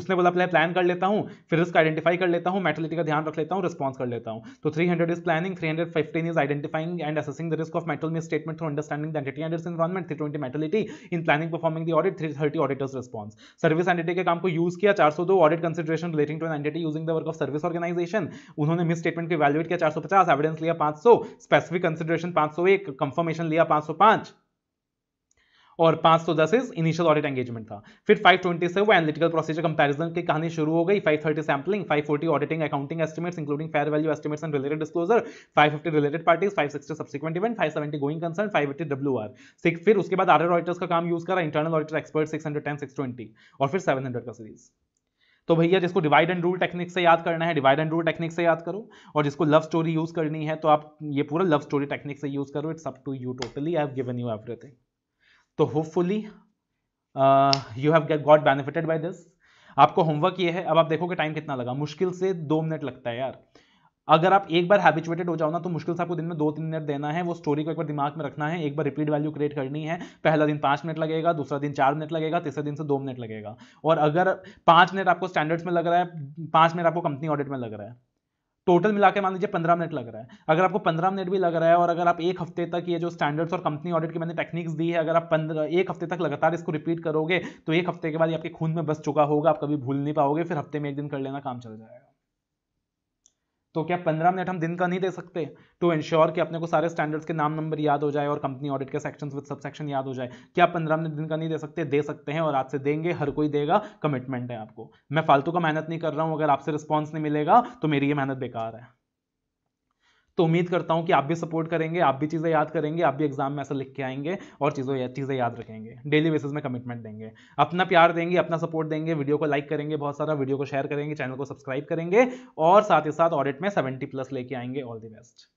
उसने बोला पहले प्लान कर लेता हूँ फिर रिस्क आइडेंटिफाई कर लेता हूँ मेटलिटी का ध्यान रख लेता हूँ रिस्पॉन्स कर लेता हूँ तो 300 is planning 315 is identifying and assessing the risk of material misstatement through understanding the entity and its environment 320 materiality in planning performing the audit 330 auditors response service entity के काम को यूज किया 402 audit consideration relating to an entity using the work of service organisation उन्होंने misstatement को evaluate किया 450 evidence लिया 500 specific consideration 501 confirmation लिया 505 और 510 इज इनिशियल ऑडिट एंगेजमेंट था फिर 520 से वो एनालिटिकल प्रोसीजर कंपैरिजन की कहानी शुरू हो गई 530 sampling 540 auditing accounting estimates including fair value estimates and related disclosure 550 related parties 560 subsequent event 570 going concern 580 R six फिर उसके बाद आर ऑडिटर्स का काम यूज करा internal auditor expert six hundred ten six twenty और फिर सेवन हंड्रेड का series तो भैया जिसको डिवाइड एंड रूल टेक्निक से याद करना है डिवाइड एंड रूल टेक्निक से याद करो और जिसको लव स्टोरी यूज करनी है तो आप ये पूरा लव स्टोरी टेक्निक से यूज करो it's up to you totally I have given you everything तो hopefully you have got benefited by this आपको होमवर्क ये है अब आप देखो कि टाइम कितना लगा मुश्किल से दो मिनट लगता है यार अगर आप एक बार हैबिचुएटेड हो जाओ ना तो मुश्किल से आपको दिन में दो तीन मिनट देना है वो स्टोरी को एक बार दिमाग में रखना है एक बार रिपीट वैल्यू क्रिएट करनी है पहला दिन पाँच मिनट लगेगा दूसरा दिन चार मिनट लगेगा तीसरे दिन से दो मिनट लगेगा और अगर पाँच मिनट आपको स्टैंडर्ड्स में लग रहा है पाँच मिनट आपको कंपनी ऑडिट में लग रहा है टोटल मिला के मान लीजिए पंद्रह मिनट लग रहा है अगर आपको पंद्रह मिनट भी लग रहा है और अगर आप एक हफ्ते तक ये जो स्टैंडर्ड्स और कंपनी ऑडिट की मैंने टेक्निक्स दी है अगर आप पंद्रह एक हफ्ते तक लगातार इसको रिपीट करोगे तो एक हफ्ते के बाद आपके खून में बस चुका होगा आप कभी भूल नहीं पाओगे फिर हफ्ते में एक दिन कर लेना काम चल जाएगा तो क्या पंद्रह मिनट हम दिन का नहीं दे सकते टू इंश्योर कि अपने को सारे स्टैंडर्ड्स के नाम नंबर याद हो जाए और कंपनी ऑडिट के सेक्शन विद सब सेक्शन याद हो जाए क्या पंद्रह मिनट दिन का नहीं दे सकते दे सकते हैं और आज से देंगे हर कोई देगा कमिटमेंट है आपको मैं फालतू का मेहनत नहीं कर रहा हूँ अगर आपसे रिस्पॉन्स नहीं मिलेगा तो मेरी ये मेहनत बेकार है तो उम्मीद करता हूँ कि आप भी सपोर्ट करेंगे आप भी चीज़ें याद करेंगे आप भी एग्जाम में ऐसा लिख के आएंगे और चीज़ों या, चीज़ें याद रखेंगे डेली बेसिस में कमिटमेंट देंगे अपना प्यार देंगे अपना सपोर्ट देंगे वीडियो को लाइक करेंगे बहुत सारा वीडियो को शेयर करेंगे चैनल को सब्सक्राइब करेंगे और साथ ही साथ ऑडिट में सेवेंटी प्लस लेके आएंगे ऑल दी बेस्ट